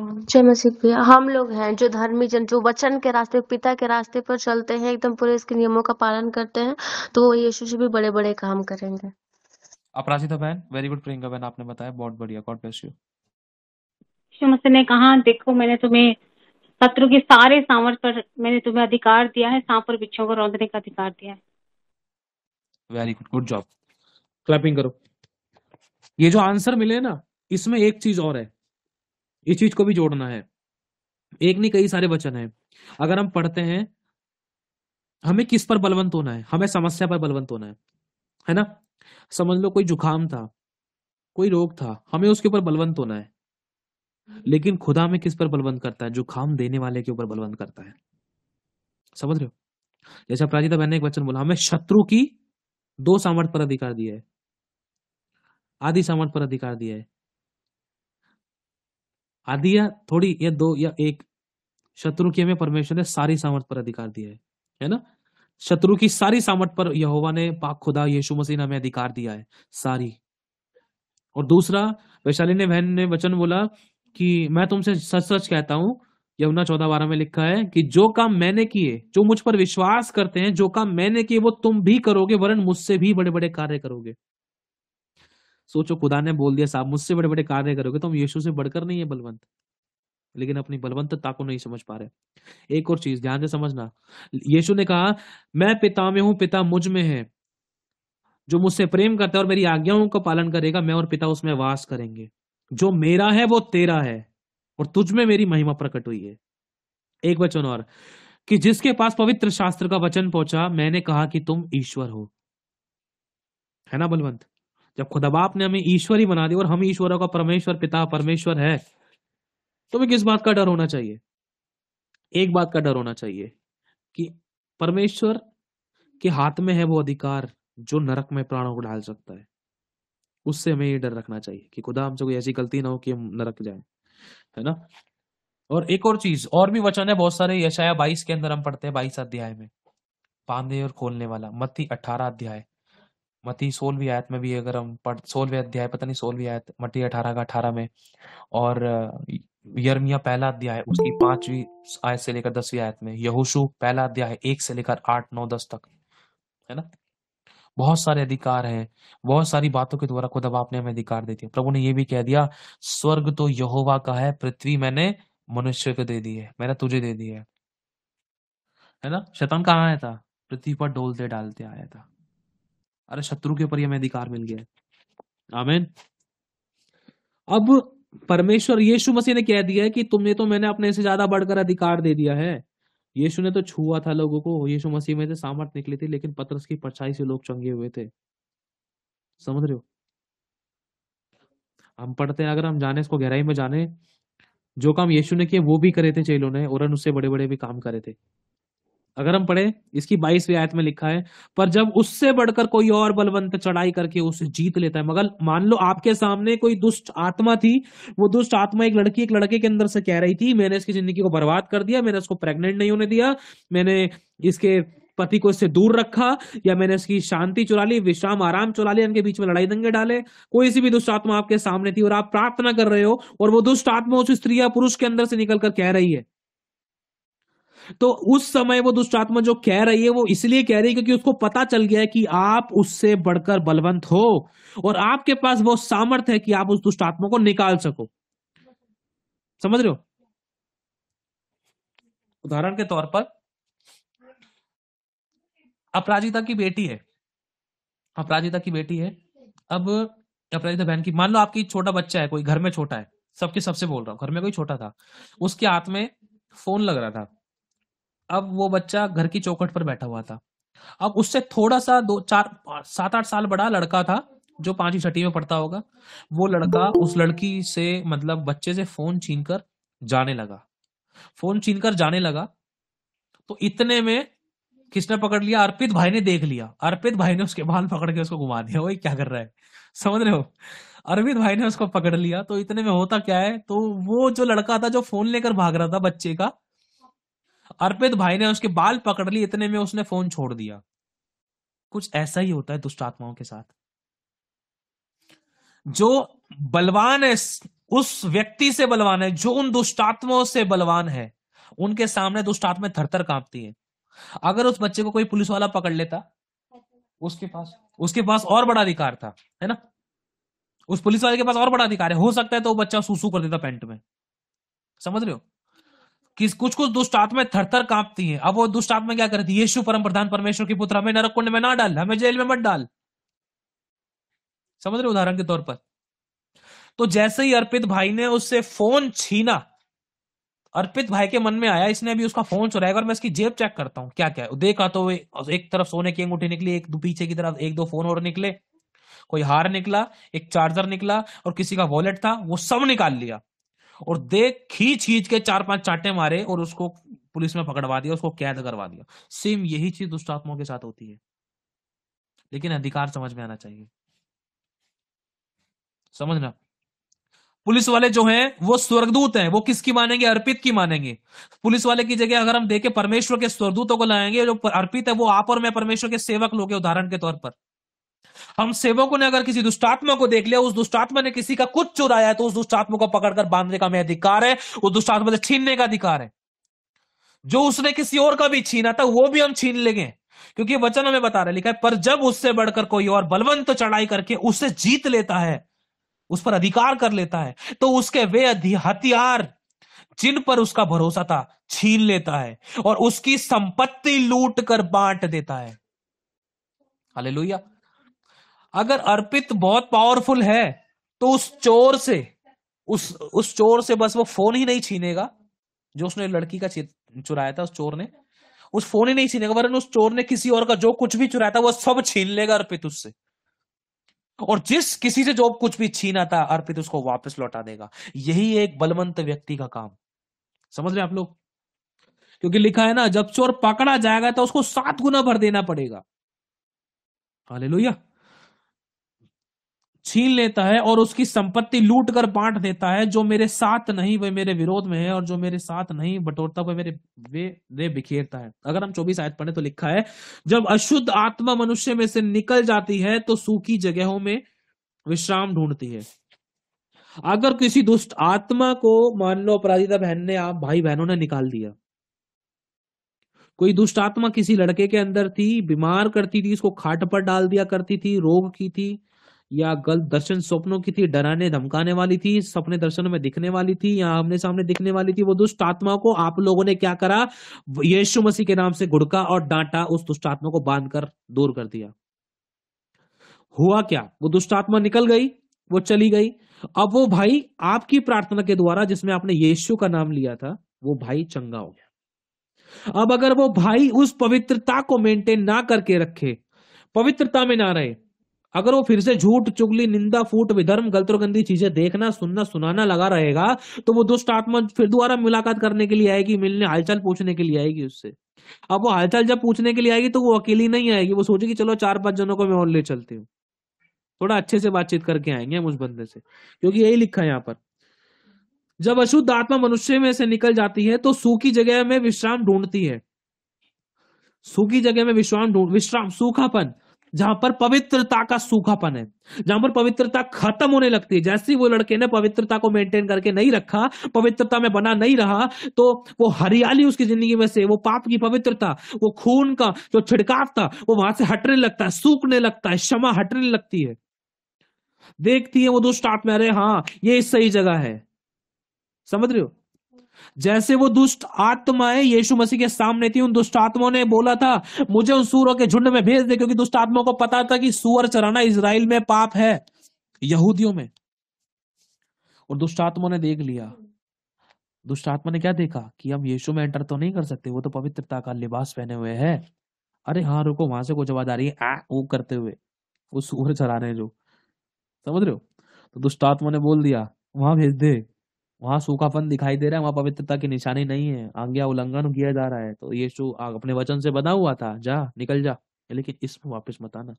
जय मसीह भैया हम लोग हैं जो धर्मी जन जो वचन के रास्ते पिता के रास्ते पर चलते हैं एकदम पूरे इसके नियमों का पालन करते हैं तो वो यीशु से भी बड़े बड़े काम करेंगे अपराजिता तो बहन वेरी गुड प्रियंका बहन आपने बताया बहुत बढ़िया गॉड ब्लेस यू मसीह ने कहा देखो मैंने तुम्हें शत्रु के सारे सामर्थ पर मैंने तुम्हें अधिकार दिया है सांप और बिच्छों को रौंदने का अधिकार दिया है very good good job clapping करो ये जो आंसर मिले ना इसमें एक चीज और है इस चीज को भी जोड़ना है एक नहीं कई सारे वचन है अगर हम पढ़ते हैं हमें किस पर बलवंत होना है हमें समस्या पर बलवंत होना है है ना समझ लो कोई जुकाम था कोई रोग था हमें उसके ऊपर बलवंत होना है लेकिन खुदा में किस पर बलवंत करता है जुकाम देने वाले के ऊपर बलवंत करता है समझ रहे हो जैसे अपराजिता बहन ने एक वचन बोला हमें शत्रु की दो सामर्थ पर अधिकार दिया है आदि सामर्थ पर अधिकार दिया है आधी या थोड़ी या दो या एक शत्रु की हमें परमेश्वर ने सारी सामर्थ पर अधिकार दिया है है ना शत्रु की सारी सामर्थ पर यहोवा ने पाक खुदा यीशु मसीह ने हमें अधिकार दिया है सारी और दूसरा वैशाली ने बहन ने वचन बोला कि मैं तुमसे सच सच कहता हूं यमुना चौदह बारह में लिखा है कि जो काम मैंने किए जो मुझ पर विश्वास करते हैं जो काम मैंने किए वो तुम भी करोगे वरन मुझसे भी बड़े बड़े कार्य करोगे सोचो खुदा ने बोल दिया साहब मुझसे बड़े बड़े कार्य करोगे तो यीशु से बढ़कर नहीं है बलवंत लेकिन अपनी बलवंतता को नहीं समझ पा रहे एक और चीज ध्यान से समझना यीशु ने कहा मैं पिता में हूं पिता मुझ में है जो मुझसे प्रेम करता है और मेरी आज्ञाओं का पालन करेगा मैं और पिता उसमें वास करेंगे जो मेरा है वो तेरा है और तुझ में मेरी महिमा प्रकट हुई है एक वचन और कि जिसके पास पवित्र शास्त्र का वचन पहुंचा मैंने कहा कि तुम ईश्वर हो है ना बलवंत जब बाप ने हमें ईश्वर ही बना दिया और हम ईश्वर का परमेश्वर पिता परमेश्वर है तो हमें किस बात का डर होना चाहिए एक बात का डर होना चाहिए कि परमेश्वर के हाथ में है वो अधिकार जो नरक में प्राणों को डाल सकता है उससे हमें ये डर रखना चाहिए कि खुदा हमसे कोई ऐसी गलती ना हो कि हम नरक जाए है ना और एक और चीज और भी वचन है बहुत सारे यशाया बाईस के अंदर हम पढ़ते हैं बाईस अध्याय में पांधे और खोलने वाला मत्ती अठारह अध्याय मती सोलहवीं आयत में भी अगर हम पढ़ सोलहवें अध्याय पता नहीं सोलहवीं आयत मती अठारह का अठारह में और यर्मिया पहला अध्याय उसकी पांचवी आयत से लेकर दसवीं आयत में यहोशु पहला अध्याय एक से लेकर आठ नौ दस तक है ना बहुत सारे अधिकार हैं बहुत सारी बातों के द्वारा खुद अब आपने हमें अधिकार दे दिया प्रभु ने यह भी कह दिया स्वर्ग तो यहोवा का है पृथ्वी मैंने मनुष्य को दे दी है मैंने तुझे दे दी है है ना शैतान कहाँ आया था पृथ्वी पर डोलते डालते आया था अरे शत्रु के ऊपर हमें अधिकार मिल गया आमेन अब परमेश्वर यीशु मसीह ने कह दिया है कि तुमने तो मैंने अपने से ज्यादा बढ़कर अधिकार दे दिया है यीशु ने तो छुआ था लोगों को यीशु मसीह में से सामर्थ निकली थी लेकिन पत्रस की परछाई से लोग चंगे हुए थे समझ रहे हो हम पढ़ते हैं अगर हम जाने इसको गहराई में जाने जो काम यीशु ने किए वो भी करे थे चेलों ने और उससे बड़े बड़े भी काम करे थे अगर हम पढ़े इसकी बाईसवीं आयत में लिखा है पर जब उससे बढ़कर कोई और बलवंत चढ़ाई करके उसे जीत लेता है मगर मान लो आपके सामने कोई दुष्ट आत्मा थी वो दुष्ट आत्मा एक लड़की एक लड़के के अंदर से कह रही थी मैंने इसकी जिंदगी को बर्बाद कर दिया मैंने उसको प्रेग्नेंट नहीं होने दिया मैंने इसके पति को इससे दूर रखा या मैंने इसकी शांति चुरा ली विश्राम आराम चुरा लिया इनके बीच में लड़ाई दंगे डाले कोई सी भी दुष्ट आत्मा आपके सामने थी और आप प्रार्थना कर रहे हो और वो दुष्ट आत्मा उस स्त्री या पुरुष के अंदर से निकल कर कह रही है तो उस समय वो दुष्ट आत्मा जो कह रही है वो इसलिए कह रही है क्योंकि उसको पता चल गया है कि आप उससे बढ़कर बलवंत हो और आपके पास वो सामर्थ्य है कि आप उस दुष्ट आत्मा को निकाल सको समझ रहे हो उदाहरण के तौर पर अपराजिता की बेटी है अपराजिता की बेटी है अब अपराजिता बहन की मान लो आपकी छोटा बच्चा है कोई घर में छोटा है सबके सबसे बोल रहा हूँ घर में कोई छोटा था उसके हाथ में फोन लग रहा था अब वो बच्चा घर की चौखट पर बैठा हुआ था अब उससे थोड़ा सा दो चार सात आठ साल बड़ा लड़का था जो पांचवी छठी में पढ़ता होगा वो लड़का उस लड़की से मतलब बच्चे से फोन छीन कर जाने लगा फोन छीन कर जाने लगा तो इतने में किसने पकड़ लिया अर्पित भाई ने देख लिया अर्पित भाई ने उसके बाल पकड़ के उसको घुमा दिया वही क्या कर रहा है समझ रहे हो अरविंद भाई ने उसको पकड़ लिया तो इतने में होता क्या है तो वो जो लड़का था जो फोन लेकर भाग रहा था बच्चे का अर्पित भाई ने उसके बाल पकड़ लिए इतने में उसने फोन छोड़ दिया कुछ ऐसा ही होता है दुष्ट आत्माओं के साथ जो बलवान है उस व्यक्ति से बलवान है जो उन दुष्टात्माओं से बलवान है उनके सामने दुष्टात्मा थरथर कांपती है अगर उस बच्चे को कोई पुलिस वाला पकड़ लेता उसके पास उसके पास और बड़ा अधिकार था है ना उस पुलिस वाले के पास और बड़ा अधिकार है हो सकता है तो वो बच्चा सूसू कर देता पेंट में समझ रहे हो कि कुछ कुछ दुष्ट आत्मा थर थर कांपती है अब वो दुष्ट आत्मा क्या करती है यीशु परम प्रधान परमेश्वर के पुत्र हमें नरक कुंड में ना डाल हमें जेल में मत डाल समझ रहे उदाहरण के तौर पर तो जैसे ही अर्पित भाई ने उससे फोन छीना अर्पित भाई के मन में आया इसने अभी उसका फोन चुराया और मैं इसकी जेब चेक करता हूं क्या क्या है देखा तो एक तरफ सोने की अंगूठी निकली एक पीछे की तरफ एक दो फोन और निकले कोई हार निकला एक चार्जर निकला और किसी का वॉलेट था वो सब निकाल लिया और देख खींच खींच के चार पांच चाटे मारे और उसको पुलिस में पकड़वा दिया उसको कैद करवा दिया सेम यही चीज दुष्टात्मा के साथ होती है लेकिन अधिकार समझ में आना चाहिए समझना पुलिस वाले जो हैं वो स्वर्गदूत हैं वो किसकी मानेंगे अर्पित की मानेंगे पुलिस वाले की जगह अगर हम देखें परमेश्वर के स्वर्गदूतों को लाएंगे जो अर्पित है वो आप और मैं परमेश्वर के सेवक लोग उदाहरण के तौर पर हम सेवकों ने अगर किसी दुष्टात्मा को देख लिया उस दुष्टात्मा ने किसी का कुछ चुराया तो उस दुष्टात्मा को पकड़कर बांधने का हमें अधिकार है उस दुष्टात्मा से छीनने का अधिकार है जो उसने किसी और का भी छीना था वो भी हम छीन लेंगे क्योंकि वचन हमें बता रहा लिखा है पर जब उससे बढ़कर कोई और बलवंत तो चढ़ाई करके उससे जीत लेता है उस पर अधिकार कर लेता है तो उसके वे हथियार जिन पर उसका भरोसा था छीन लेता है और उसकी संपत्ति लूट कर बांट देता है हालेलुया अगर अर्पित बहुत पावरफुल है तो उस चोर से उस उस चोर से बस वो फोन ही नहीं छीनेगा जो उसने लड़की का चुराया था उस चोर ने उस फोन ही नहीं छीनेगा वरन उस चोर ने किसी और का जो कुछ भी चुराया था वो सब छीन लेगा अर्पित उससे और जिस किसी से जो कुछ भी छीना था अर्पित उसको वापस लौटा देगा यही एक बलवंत व्यक्ति का काम समझ रहे आप लोग क्योंकि लिखा है ना जब चोर पकड़ा जाएगा तो उसको सात गुना भर देना पड़ेगा लोहिया छीन लेता है और उसकी संपत्ति लूट कर बांट देता है जो मेरे साथ नहीं वे मेरे विरोध में है और जो मेरे साथ नहीं बटोरता वह मेरे वे वे बिखेरता है अगर हम चौबीस आयत पढ़े तो लिखा है जब अशुद्ध आत्मा मनुष्य में से निकल जाती है तो सूखी जगहों में विश्राम ढूंढती है अगर किसी दुष्ट आत्मा को मान लो अपराधिता बहन ने आप भाई बहनों ने निकाल दिया कोई दुष्ट आत्मा किसी लड़के के अंदर थी बीमार करती थी उसको खाट पर डाल दिया करती थी रोग की थी या गलत दर्शन स्वप्नों की थी डराने धमकाने वाली थी सपने दर्शनों में दिखने वाली थी या आमने सामने दिखने वाली थी वो दुष्ट आत्मा को आप लोगों ने क्या करा यीशु मसीह के नाम से गुड़का और डांटा उस दुष्ट आत्मा को बांध कर दूर कर दिया हुआ क्या वो दुष्ट आत्मा निकल गई वो चली गई अब वो भाई आपकी प्रार्थना के द्वारा जिसमें आपने यीशु का नाम लिया था वो भाई चंगा हो गया अब अगर वो भाई उस पवित्रता को मेंटेन ना करके रखे पवित्रता में ना रहे अगर वो फिर से झूठ चुगली निंदा फूट विधर्म गलत और गंदी चीजें देखना सुनना सुनाना लगा रहेगा तो वो दुष्ट आत्मा फिर दोबारा मुलाकात करने के लिए आएगी मिलने हालचाल पूछने के लिए आएगी उससे अब वो हालचाल जब पूछने के लिए आएगी तो वो अकेली नहीं आएगी वो सोचेगी चलो चार पांच जनों को मैं और ले चलती हूँ थोड़ा अच्छे से बातचीत करके आएंगे हम उस बंदे से क्योंकि यही लिखा है यहाँ पर जब अशुद्ध आत्मा मनुष्य में से निकल जाती है तो सूखी जगह में विश्राम ढूंढती है सूखी जगह में विश्राम ढूंढ विश्राम सूखापन जहां पर पवित्रता का सूखापन है जहां पर पवित्रता खत्म होने लगती है जैसे वो लड़के ने पवित्रता को मेंटेन करके नहीं रखा पवित्रता में बना नहीं रहा तो वो हरियाली उसकी जिंदगी में से वो पाप की पवित्रता वो खून का जो छिड़काव था वो वहां से हटने लगता है सूखने लगता है क्षमा हटने लगती है देखती है वो दुष्ट आत्मा अरे हाँ ये सही जगह है समझ रहे हो जैसे वो दुष्ट आत्माएं यीशु मसीह के सामने थी उन दुष्ट आत्माओं ने बोला था मुझे उन सूरों के झुंड में भेज दे क्योंकि दुष्ट आत्माओं को पता था कि सूअर चराना इसराइल में पाप है यहूदियों में और दुष्ट आत्माओं ने देख लिया दुष्ट आत्मा ने क्या देखा कि हम यीशु में एंटर तो नहीं कर सकते वो तो पवित्रता का लिबास पहने हुए है अरे हाँ रुको वहां से कुछ आवाज आ रही है वो करते हुए वो सूर चला रहे जो समझ रहे हो तो दुष्ट आत्मा ने बोल दिया वहां भेज दे वहां सूखापन दिखाई दे रहा है वहां पवित्रता की निशानी नहीं है आज्ञा उल्लंघन किया जा रहा है तो ये अपने वचन से बना हुआ था जा निकल जा लेकिन इसमें वापस मत आना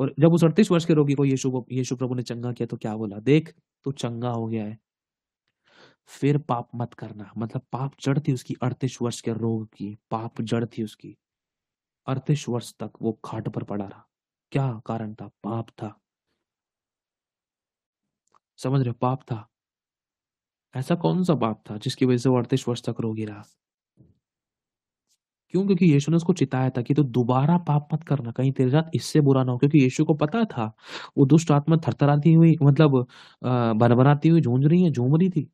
और जब उस अड़तीस वर्ष के रोगी को यीशु यीशु प्रभु ने चंगा किया तो क्या बोला देख तू चंगा हो गया है फिर पाप मत करना मतलब पाप जड़ थी उसकी अड़तीस वर्ष के रोग की पाप जड़ थी उसकी अड़तीस वर्ष तक वो खाट पर पड़ा रहा क्या कारण था पाप था समझ रहे पाप था ऐसा कौन सा पाप था जिसकी वजह से वो अड़तीस वर्ष तक रोगी रहा क्यों क्योंकि यीशु ने उसको चिताया था कि तो दोबारा पाप मत करना कहीं तेरे साथ इससे बुरा ना हो क्योंकि यीशु को पता था वो दुष्ट आत्मा थरथराती हुई मतलब बनबनाती हुई झूंझ रही है झूम रही थी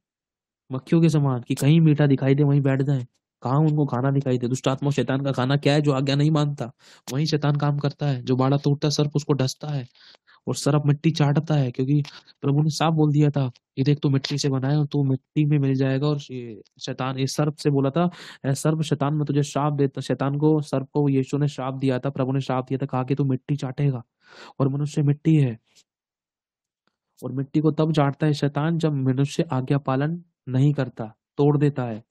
मक्खियों के समान कि कहीं मीठा दिखाई दे वहीं बैठ जाए कहा उनको खाना दिखाई दे दुष्ट आत्मा शैतान का खाना क्या है जो आज्ञा नहीं मानता वही शैतान काम करता है जो बाड़ा तोड़ता सर्फ उसको ढसता है और सर्फ मिट्टी चाटता है क्योंकि प्रभु ने साफ बोल दिया था ये देख तो मिट्टी से बनाया तो मिट्टी में मिल जाएगा और शैतान इस सर्प से बोला था सर्प शैतान में तुझे श्राप देता शैतान को सर्प को यीशु ने श्राप दिया था प्रभु ने श्राप दिया था कहा कि तू मिट्टी चाटेगा और मनुष्य मिट्टी है और मिट्टी को तब चाटता है शैतान जब मनुष्य आज्ञा पालन नहीं करता तोड़ देता है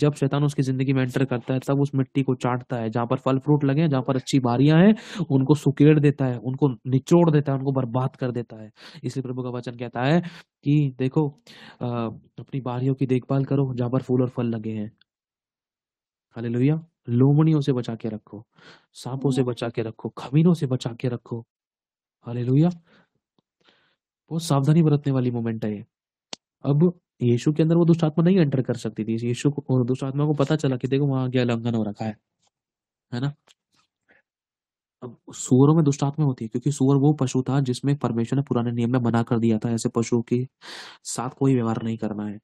जब शैतान उसकी जिंदगी में एंटर करता है तब उस मिट्टी को चाटता है जहां पर फल फ्रूट लगे जहां पर अच्छी बारियां हैं उनको सुकेड़ देता है उनको निचोड़ देता है उनको बर्बाद कर देता है इसलिए प्रभु का वचन कहता है कि देखो अपनी बारियों की देखभाल करो जहां पर फूल और फल लगे हैं लोहिया लोमड़ियों से बचा के रखो सांपों से बचा के रखो खमीनों से बचा के रखो हाले बहुत सावधानी बरतने वाली मोमेंट है ये अब यीशु के अंदर वो दुष्ट आत्मा नहीं एंटर कर सकती थी यीशु को और दुष्ट आत्मा को पता चला कि देखो वहां क्या लंघन हो रखा है है ना अब सूअरों में दुष्ट आत्मा होती है क्योंकि सूअर वो पशु था जिसमें परमेश्वर ने पुराने नियम में मना कर दिया था ऐसे पशु के साथ कोई व्यवहार नहीं करना है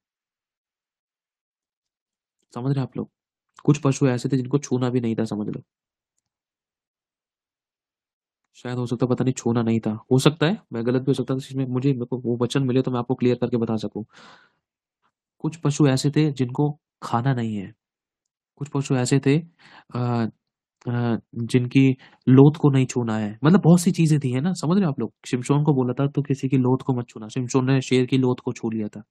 समझ रहे आप लोग कुछ पशु ऐसे थे जिनको छूना भी नहीं था समझ लो शायद हो सकता पता नहीं छूना नहीं था हो सकता है मैं गलत भी हो सकता था इसमें मुझे मेरे को वो वचन मिले तो मैं आपको क्लियर करके बता सकूं कुछ पशु ऐसे थे जिनको खाना नहीं है कुछ पशु ऐसे थे जिनकी लोथ को नहीं छूना है मतलब बहुत सी चीजें थी है ना समझ रहे आप लोग शिमशोन को बोला था तो किसी की लोथ को मत छूना शिमशोन ने शेर की लोथ को छू लिया था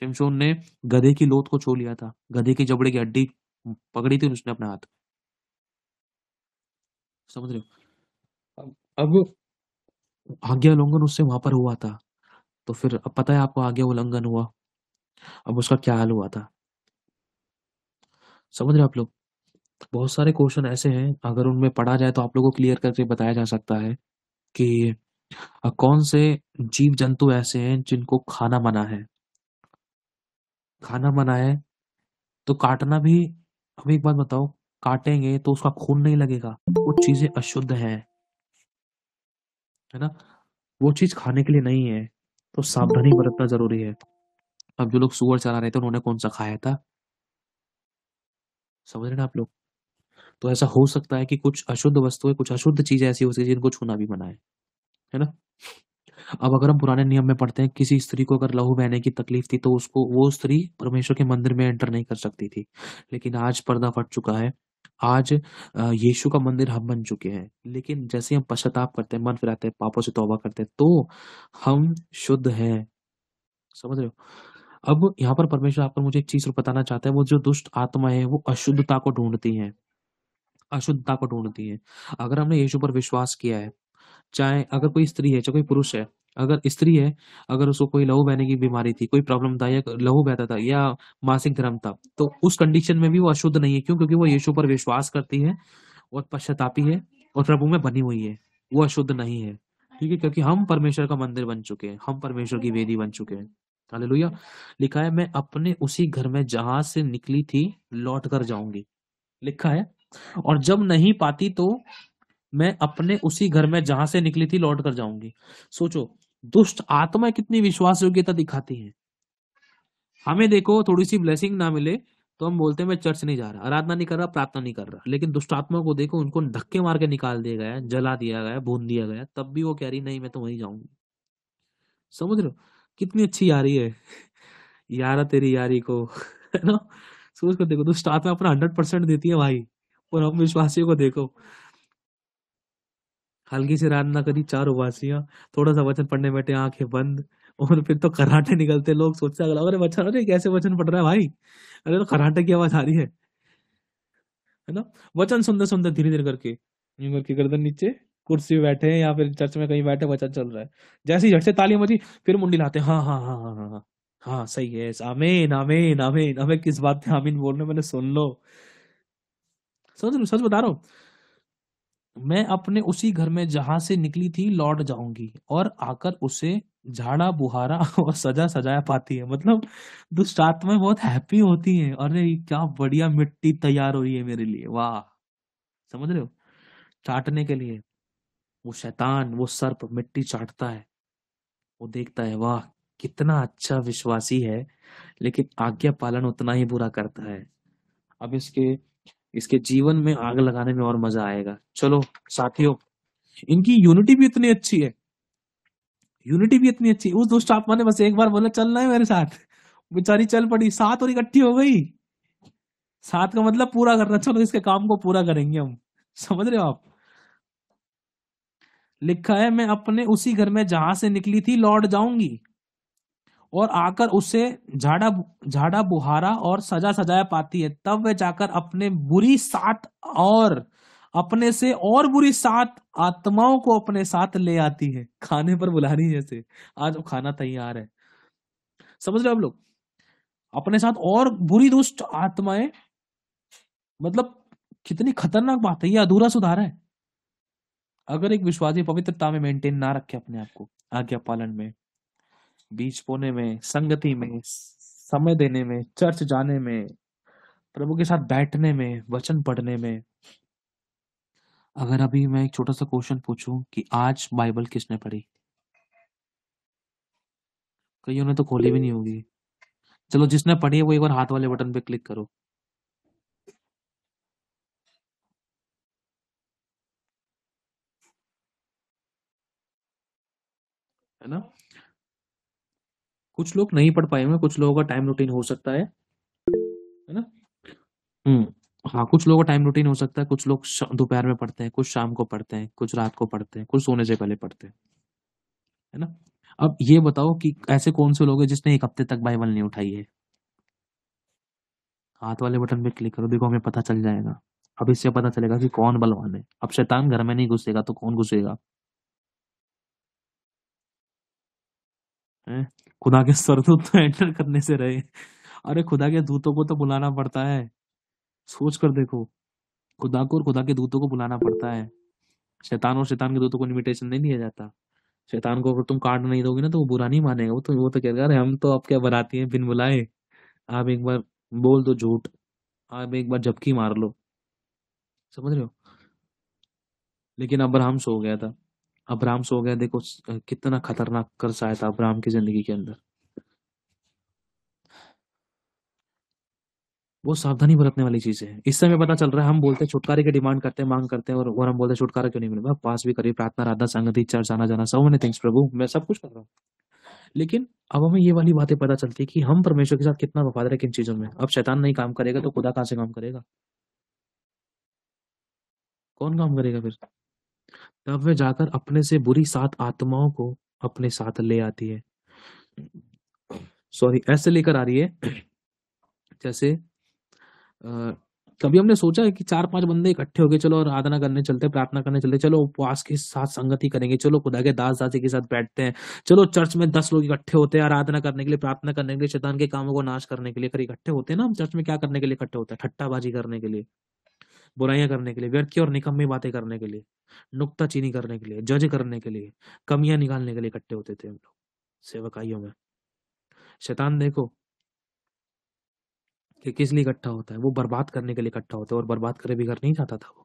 शिमशोन ने गधे की लोथ को छू लिया था गधे की जबड़े की हड्डी पकड़ी थी उसने अपने हाथ समझ रहे हो अब, आज्ञा लोंगन उससे वहां पर हुआ था तो फिर अब पता है आपको आगे उल्लंघन हुआ अब उसका क्या हाल हुआ था समझ रहे आप लोग बहुत सारे क्वेश्चन ऐसे हैं अगर उनमें पढ़ा जाए तो आप लोगों को क्लियर करके बताया जा सकता है कि कौन से जीव जंतु ऐसे हैं जिनको खाना मना है खाना मना है तो काटना भी अब एक बात बताओ काटेंगे तो उसका खून नहीं लगेगा वो चीजें अशुद्ध हैं है ना वो चीज खाने के लिए नहीं है तो सावधानी बरतना जरूरी है अब जो लोग सुअर चला रहे थे उन्होंने कौन सा खाया था समझ रहे ना आप लोग तो ऐसा हो सकता है कि कुछ अशुद्ध वस्तुएं कुछ अशुद्ध चीजें ऐसी हो सकती जिनको छूना भी मना है है ना अब अगर हम पुराने नियम में पढ़ते हैं किसी स्त्री को अगर लहू बहने की तकलीफ थी तो उसको वो स्त्री परमेश्वर के मंदिर में एंटर नहीं कर सकती थी लेकिन आज पर्दा फट चुका है आज यीशु का मंदिर हम बन चुके हैं, लेकिन जैसे हम पश्चाताप करते हैं, मन फिराते हैं, पापों से तौबा करते हैं, तो हम शुद्ध हैं। समझ रहे हो? अब यहाँ पर परमेश्वर आपको पर मुझे एक चीज़ और बताना चाहता है, वो जो दुष्ट आत्मा है वो अशुद्धता को ढूंढती है अशुद्धता को ढूंढती है अगर हमने यीशु पर विश्वास किया है, चाहे अगर कोई स्त्री है, चाहे कोई पुरुष है अगर स्त्री है अगर उसको कोई लहू बहने की बीमारी थी कोई प्रॉब्लम था या लहू बहता था या मासिक धर्म था तो उस कंडीशन में भी वो अशुद्ध नहीं है क्यों क्योंकि वो यीशु पर विश्वास करती है और पश्चातापी है और प्रभु में बनी हुई है वो अशुद्ध नहीं है ठीक है क्योंकि हम परमेश्वर का मंदिर बन चुके हैं हम परमेश्वर की वेदी बन चुके हैं हालेलुया लिखा है मैं अपने उसी घर में जहां से निकली थी लौट कर जाऊंगी लिखा है और जब नहीं पाती तो मैं अपने उसी घर में जहां से निकली थी लौट कर जाऊंगी सोचो दुष्ट आत्मा कितनी विश्वास योग्यता दिखाती है हमें देखो थोड़ी सी ब्लेसिंग ना मिले तो हम बोलते हैं मैं चर्च नहीं जा रहा आराधना नहीं कर रहा प्रार्थना नहीं कर रहा लेकिन दुष्ट आत्मा को देखो उनको धक्के मार के निकाल दिया गया जला दिया गया भून दिया गया तब भी वो कह रही नहीं मैं तो वहीं जाऊंगी समझ रहे हो कितनी अच्छी यारी है यारा तेरी यारी को है ना सोच कर देखो दुष्ट आत्मा अपना हंड्रेड परसेंट देती है भाई और हम विश्वासियों को देखो हल्की सी ना करी चार उबासियाँ थोड़ा सा वचन पढ़ने बैठे आंखें बंद और फिर तो कराटे निकलते लोग सोचते अगला अरे बच्चा अरे कैसे वचन पढ़ रहा है भाई अरे तो कराटे की आवाज आ रही है है ना वचन सुनते सुनते धीरे धीरे करके यूं करके गर्दन नीचे कुर्सी पे बैठे या फिर चर्च में कहीं बैठे वचन चल रहा है जैसे ही झट से ताली मची फिर मुंडी लाते हाँ, हाँ हाँ हाँ हाँ हाँ हाँ सही है आमीन आमीन आमीन हमें किस बात पे आमीन बोल रहे मैंने सुन लो सोच लो सच बता रहा हूँ मैं अपने उसी घर में जहां से निकली थी लौट जाऊंगी और आकर उसे झाड़ा बुहारा और सजा सजाया पाती है मतलब दुष्टात्मा बहुत हैप्पी होती हैं अरे क्या बढ़िया मिट्टी तैयार हुई है मेरे लिए वाह समझ रहे हो चाटने के लिए वो शैतान वो सर्प मिट्टी चाटता है वो देखता है वाह कितना अच्छा विश्वासी है लेकिन आज्ञा पालन उतना ही बुरा करता है अब इसके इसके जीवन में आग लगाने में और मजा आएगा चलो साथियों इनकी यूनिटी भी इतनी अच्छी है यूनिटी भी इतनी अच्छी उस दोस्त आप मैंने बस एक बार बोला चलना है मेरे साथ बेचारी चल पड़ी सात और इकट्ठी हो गई सात का मतलब पूरा करना चलो इसके काम को पूरा करेंगे हम समझ रहे हो आप लिखा है मैं अपने उसी घर में जहां से निकली थी लौट जाऊंगी और आकर उसे झाड़ा झाड़ा बुहारा और सजा सजाया पाती है तब वह जाकर अपने बुरी सात और अपने से और बुरी सात आत्माओं को अपने साथ ले आती है खाने पर बुला रही जैसे आज वो खाना तैयार है समझ रहे आप लोग अपने साथ और बुरी दुष्ट आत्माएं मतलब कितनी खतरनाक बात है ये अधूरा सुधार है अगर एक विश्वासी पवित्रता में मेंटेन ना रखे अपने आप को आज्ञा पालन में बीच बोने में संगति में समय देने में चर्च जाने में प्रभु के साथ बैठने में वचन पढ़ने में अगर अभी मैं एक छोटा सा क्वेश्चन पूछूं कि आज बाइबल किसने पढ़ी कईयों ने तो खोली भी नहीं होगी चलो जिसने पढ़ी है वो एक बार हाथ वाले बटन पे क्लिक करो है ना कुछ लोग नहीं पढ़ पाएंगे कुछ लोगों का टाइम रूटीन हो सकता है है ना हम्म हाँ कुछ लोगों का टाइम रूटीन हो सकता है कुछ लोग दोपहर में पढ़ते हैं कुछ शाम को पढ़ते हैं कुछ रात को पढ़ते हैं कुछ सोने से पहले पढ़ते हैं है ना अब ये बताओ कि ऐसे कौन से लोग हैं जिसने एक हफ्ते तक बाइबल नहीं उठाई है हाथ वाले बटन पे क्लिक करो देखो हमें पता चल जाएगा अब इससे पता चलेगा कि कौन बलवान है अब शैतान घर में नहीं घुसेगा तो कौन घुसेगा खुदा के सरदूत तो एंटर करने से रहे अरे खुदा के दूतों को तो बुलाना पड़ता है सोच कर देखो खुदा को और खुदा के दूतों को बुलाना पड़ता है शैतान और शैतान के दूतों को इन्विटेशन नहीं दिया जाता शैतान को अगर तुम कार्ड नहीं दोगे ना तो वो बुरा नहीं मानेगा वो तो वो तो कहेगा अरे हम तो आप क्या बनाती हैं बिन बुलाए आप एक बार बोल दो झूठ आप एक बार झपकी मार लो समझ रहे हो लेकिन अब्राहम सो गया था अब्राम सो गया देखो कितना खतरनाक कर्ज आया था अब्राम की जिंदगी के अंदर वो सावधानी बरतने वाली चीज है इस समय पता चल रहा है हम बोलते हैं छुटकारे की डिमांड करते हैं मांग करते हैं और, और हम बोलते हैं छुटकारा क्यों नहीं मिलेगा पास भी करिए प्रार्थना राधा संगति चर्च आना जाना सब मैंने थैंक्स प्रभु मैं सब कुछ कर रहा हूँ लेकिन अब हमें ये वाली बातें पता चलती है कि हम परमेश्वर के साथ कितना वफादार है किन चीजों में अब शैतान नहीं काम करेगा तो खुदा कहाँ से काम करेगा कौन काम करेगा फिर तब वह जाकर अपने से बुरी सात आत्माओं को अपने साथ ले आती है सॉरी ऐसे लेकर आ रही है जैसे कभी हमने सोचा है कि चार पांच बंदे इकट्ठे हो गए चलो आराधना करने चलते प्रार्थना करने चलते चलो उपवास के साथ संगति करेंगे चलो खुदा के दास दासी के साथ बैठते हैं चलो चर्च में दस लोग इकट्ठे होते हैं आराधना करने के लिए प्रार्थना करने के लिए शैतान के कामों को नाश करने के लिए कर इकट्ठे होते हैं ना हम चर्च में क्या करने के लिए इकट्ठे होते हैं ठट्टाबाजी करने के लिए बुराइयां करने के लिए व्यर्थ की और निकम्मी बातें करने के लिए नुकता चीनी करने के लिए जज करने के लिए कमियां निकालने के लिए इकट्ठे होते थे हम लोग सेवकाइयों में शैतान देखो कि किस लिए इकट्ठा होता है वो बर्बाद करने के लिए इकट्ठा होता है और बर्बाद करे घर नहीं जाता था वो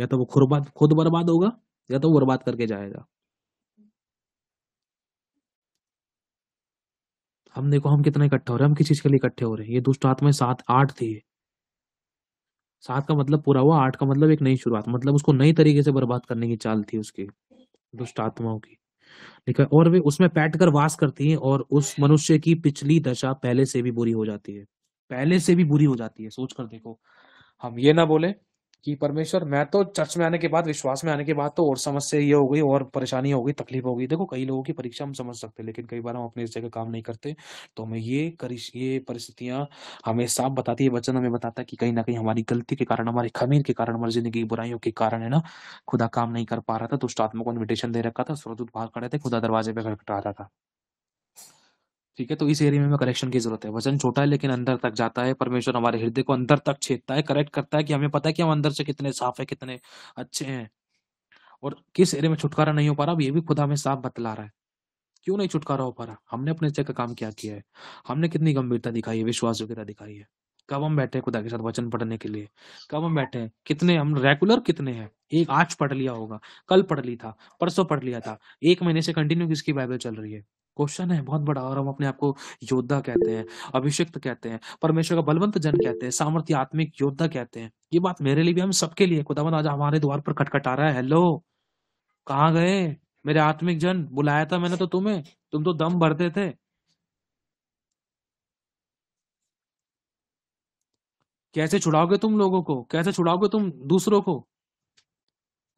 या तो वो खुरबाद खुद बर्बाद होगा या तो वो बर्बाद करके जाएगा हम देखो हम कितना इकट्ठा हो रहे हैं हम किस चीज के लिए इकट्ठे हो रहे हैं ये दुष्ट आत्माएं सात आठ थी सात का मतलब पूरा हुआ आठ का मतलब एक नई शुरुआत मतलब उसको नई तरीके से बर्बाद करने की चाल थी उसकी दुष्ट आत्माओं की है और वे उसमें पैट कर वास करती हैं और उस मनुष्य की पिछली दशा पहले से भी बुरी हो जाती है पहले से भी बुरी हो जाती है सोच कर देखो हम ये ना बोले कि परमेश्वर मैं तो चर्च में आने के बाद विश्वास में आने के बाद तो और समस्या ये हो गई और परेशानी हो गई तकलीफ हो गई देखो कई लोगों की परीक्षा हम समझ सकते हैं लेकिन कई बार हम अपने इस जगह काम नहीं करते तो हमें ये ये परिस्थितियां हमें साफ बताती है वचन हमें बताता है कि कहीं ना कहीं हमारी गलती के कारण हमारी खमीर के कारण हमारी जिंदगी की बुराइयों के कारण है ना खुदा काम नहीं कर पा रहा था दुष्ट आत्मा को इन्विटेशन दे रखा था सुरदूत बाहर खड़े थे खुदा दरवाजे पे खटखटा रहा था ठीक है तो इस एरिया में हमें करेक्शन की जरूरत है वजन छोटा है लेकिन अंदर तक जाता है परमेश्वर हमारे हृदय को अंदर तक छेदता है करेक्ट करता है कि हमें पता है कि हम अंदर से कितने साफ है कितने अच्छे हैं और किस एरिया में छुटकारा नहीं हो पा रहा ये भी खुदा हमें साफ बतला रहा है क्यों नहीं छुटकारा हो पा रहा हमने अपने जगह का काम क्या किया है हमने कितनी गंभीरता दिखाई है विश्वास योग्यता दिखाई है कब हम बैठे खुदा के साथ वचन पढ़ने के लिए कब हम बैठे हैं कितने हम रेगुलर कितने हैं एक आज पढ़ लिया होगा कल पढ़ ली था परसों पढ़ लिया था एक महीने से कंटिन्यू किसकी बाइबल चल रही है क्वेश्चन है बहुत बड़ा और हम अपने आप को योद्धा कहते हैं अभिषिक्त कहते हैं परमेश्वर का बलवंत जन कहते हैं सामर्थ्य आत्मिक योद्धा कहते हैं ये बात मेरे लिए भी हम सबके लिए खुदावन आज हमारे द्वार पर खटखटा रहा है हेलो कहाँ गए मेरे आत्मिक जन बुलाया था मैंने तो तुम्हें तुम तो दम भरते थे कैसे छुड़ाओगे तुम लोगों को कैसे छुड़ाओगे तुम दूसरों को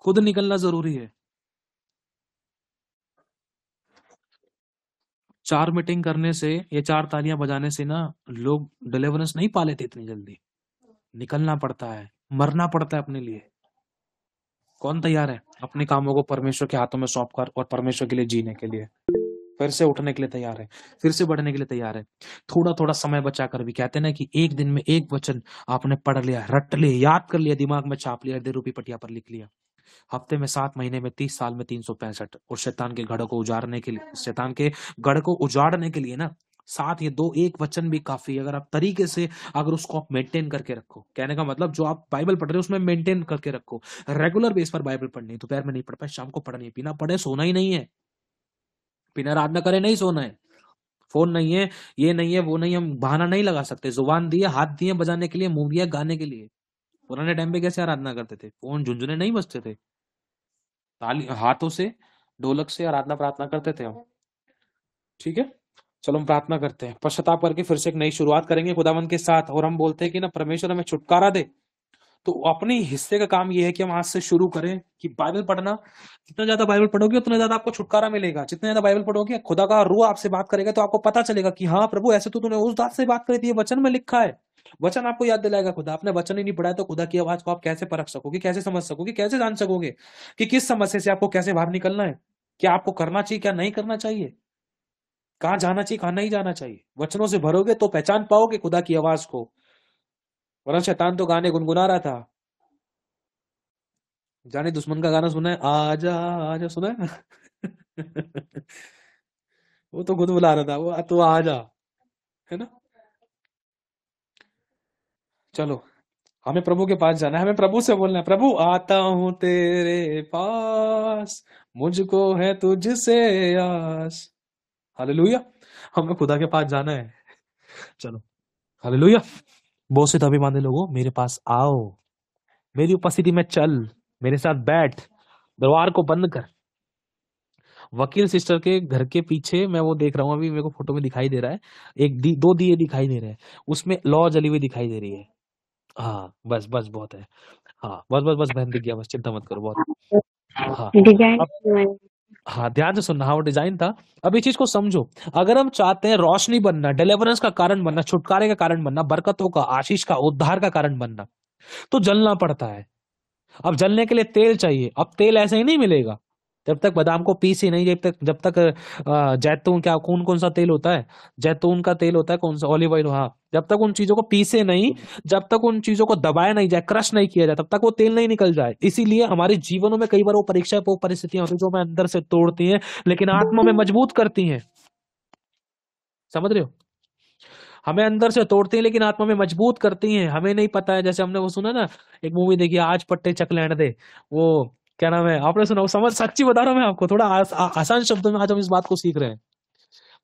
खुद निकलना जरूरी है चार मीटिंग करने से या चार तालियां बजाने से ना लोग डिलीवरेंस नहीं पा लेते इतनी जल्दी निकलना पड़ता है मरना पड़ता है अपने लिए कौन तैयार है अपने कामों को परमेश्वर के हाथों में सौंप कर और परमेश्वर के लिए जीने के लिए फिर से उठने के लिए तैयार है फिर से बढ़ने के लिए तैयार है थोड़ा थोड़ा समय बचा कर भी कहते ना कि एक दिन में एक वचन आपने पढ़ लिया रट लिया याद कर लिया दिमाग में छाप लिया दे रूपी पटिया पर लिख लिया हफ्ते में सात महीने में तीस साल में तीन सौ पैंसठ और शैतान के गढ़ को उजाड़ने के लिए शैतान के गढ़ को उजाड़ने के लिए ना साथ ये दो एक वचन भी काफी अगर आप तरीके से अगर उसको आप मेंटेन करके रखो कहने का मतलब जो आप बाइबल पढ़ रहे हो उसमें मेंटेन करके रखो रेगुलर बेस पर बाइबल पढ़नी दोपहर में नहीं पढ़ पाए शाम को पढ़नी पीना पढ़े सोना ही नहीं है पीना रात में करे नहीं सोना है फोन नहीं है ये नहीं है वो नहीं हम बहाना नहीं लगा सकते जुबान दिए हाथ दिए बजाने के लिए मुंह दिया गाने के लिए पुराने टाइम पे कैसे आराधना करते थे फोन झुंझुने नहीं बजते थे ताली हाथों से ढोलक से आराधना प्रार्थना करते थे हम ठीक है चलो हम प्रार्थना करते हैं पश्चाताप करके फिर से एक नई शुरुआत करेंगे खुदावन के साथ और हम बोलते हैं कि ना परमेश्वर हमें छुटकारा दे तो अपने हिस्से का काम यह है कि हम आज से शुरू करें कि बाइबल पढ़ना जितना ज्यादा बाइबल पढ़ोगे उतना ज्यादा आपको छुटकारा मिलेगा जितना ज्यादा बाइबल पढ़ोगे खुदा का रूह आपसे बात करेगा तो आपको पता चलेगा कि हाँ प्रभु ऐसे तो तूने उस दात से बात करी थी वचन में लिखा है वचन आपको याद दिलाएगा खुदा आपने वचन ही नहीं पढ़ा तो खुदा की आवाज को आप कैसे परख सकोगे कैसे समझ सकोगे कैसे जान सकोगे कि किस समस्या से आपको कैसे बाहर निकलना है क्या आपको करना चाहिए क्या नहीं करना चाहिए कहा जाना चाहिए कहा नहीं जाना चाहिए वचनों से भरोगे तो पहचान पाओगे खुदा की आवाज को वरना शैतान तो गाने गुनगुना रहा था जाने दुश्मन का गाना सुना है आजा आजा सुना है वो तो गुनगुला रहा था वो तो आजा है ना चलो हमें प्रभु के पास जाना है हमें प्रभु से बोलना है प्रभु आता हूं तेरे पास मुझको है तुझसे आस हालेलुया हमें खुदा के पास जाना है चलो लुया बहुत से तभी माने लोगों मेरे पास आओ मेरी उपस्थिति में चल मेरे साथ बैठ दरबार को बंद कर वकील सिस्टर के घर के पीछे मैं वो देख रहा हूँ अभी मेरे को फोटो में दिखाई दे रहा है एक दी, दो दिए दिखाई दे रहे हैं उसमें लॉ जली हुई दिखाई दे रही है हाँ, बस, बस बहुत है। हाँ, बस, बस, बस बहन दिख गया बस चिंता मत करो बहुत हाँ, अब हाँ, ध्यान से सुनना हाँ, वो डिजाइन था। अब ये चीज को समझो। अगर हम चाहते हैं रोशनी बनना, डिलीवरेंस का कारण बनना, छुटकारे का कारण बनना, बरकतों का, आशीष का, उद्धार का कारण बनना, तो जलना पड़ता है। अब जलने के लिए तेल चाहिए। अब तेल ऐसे ही नहीं मिलेगा। जब तक बादाम को पीस ही नहीं जब तक जब तक जैतून क्या कौन कौन सा तेल होता है जैतून का तेल होता है कौन सा ऑलिव ऑयल हाँ जब तक उन चीजों को पीसे नहीं जब तक उन चीजों को दबाया नहीं जाए क्रश नहीं किया जाए तब तक वो तेल नहीं निकल जाए इसीलिए हमारे जीवनों में कई बार वो परीक्षा वो परिस्थितियां होती है जो हमें अंदर से तोड़ती है लेकिन आत्मा में मजबूत करती है समझ रहे हो हमें अंदर से तोड़ती है लेकिन आत्मा में मजबूत करती है हमें नहीं पता है जैसे हमने वो सुना ना एक मूवी देखी आज पट्टे चकलैंड दे वो क्या नाम है आपने सुना समझ सच्ची बता रहा हूँ मैं आपको थोड़ा आ, आ, आसान शब्दों में आज हम इस बात को सीख रहे हैं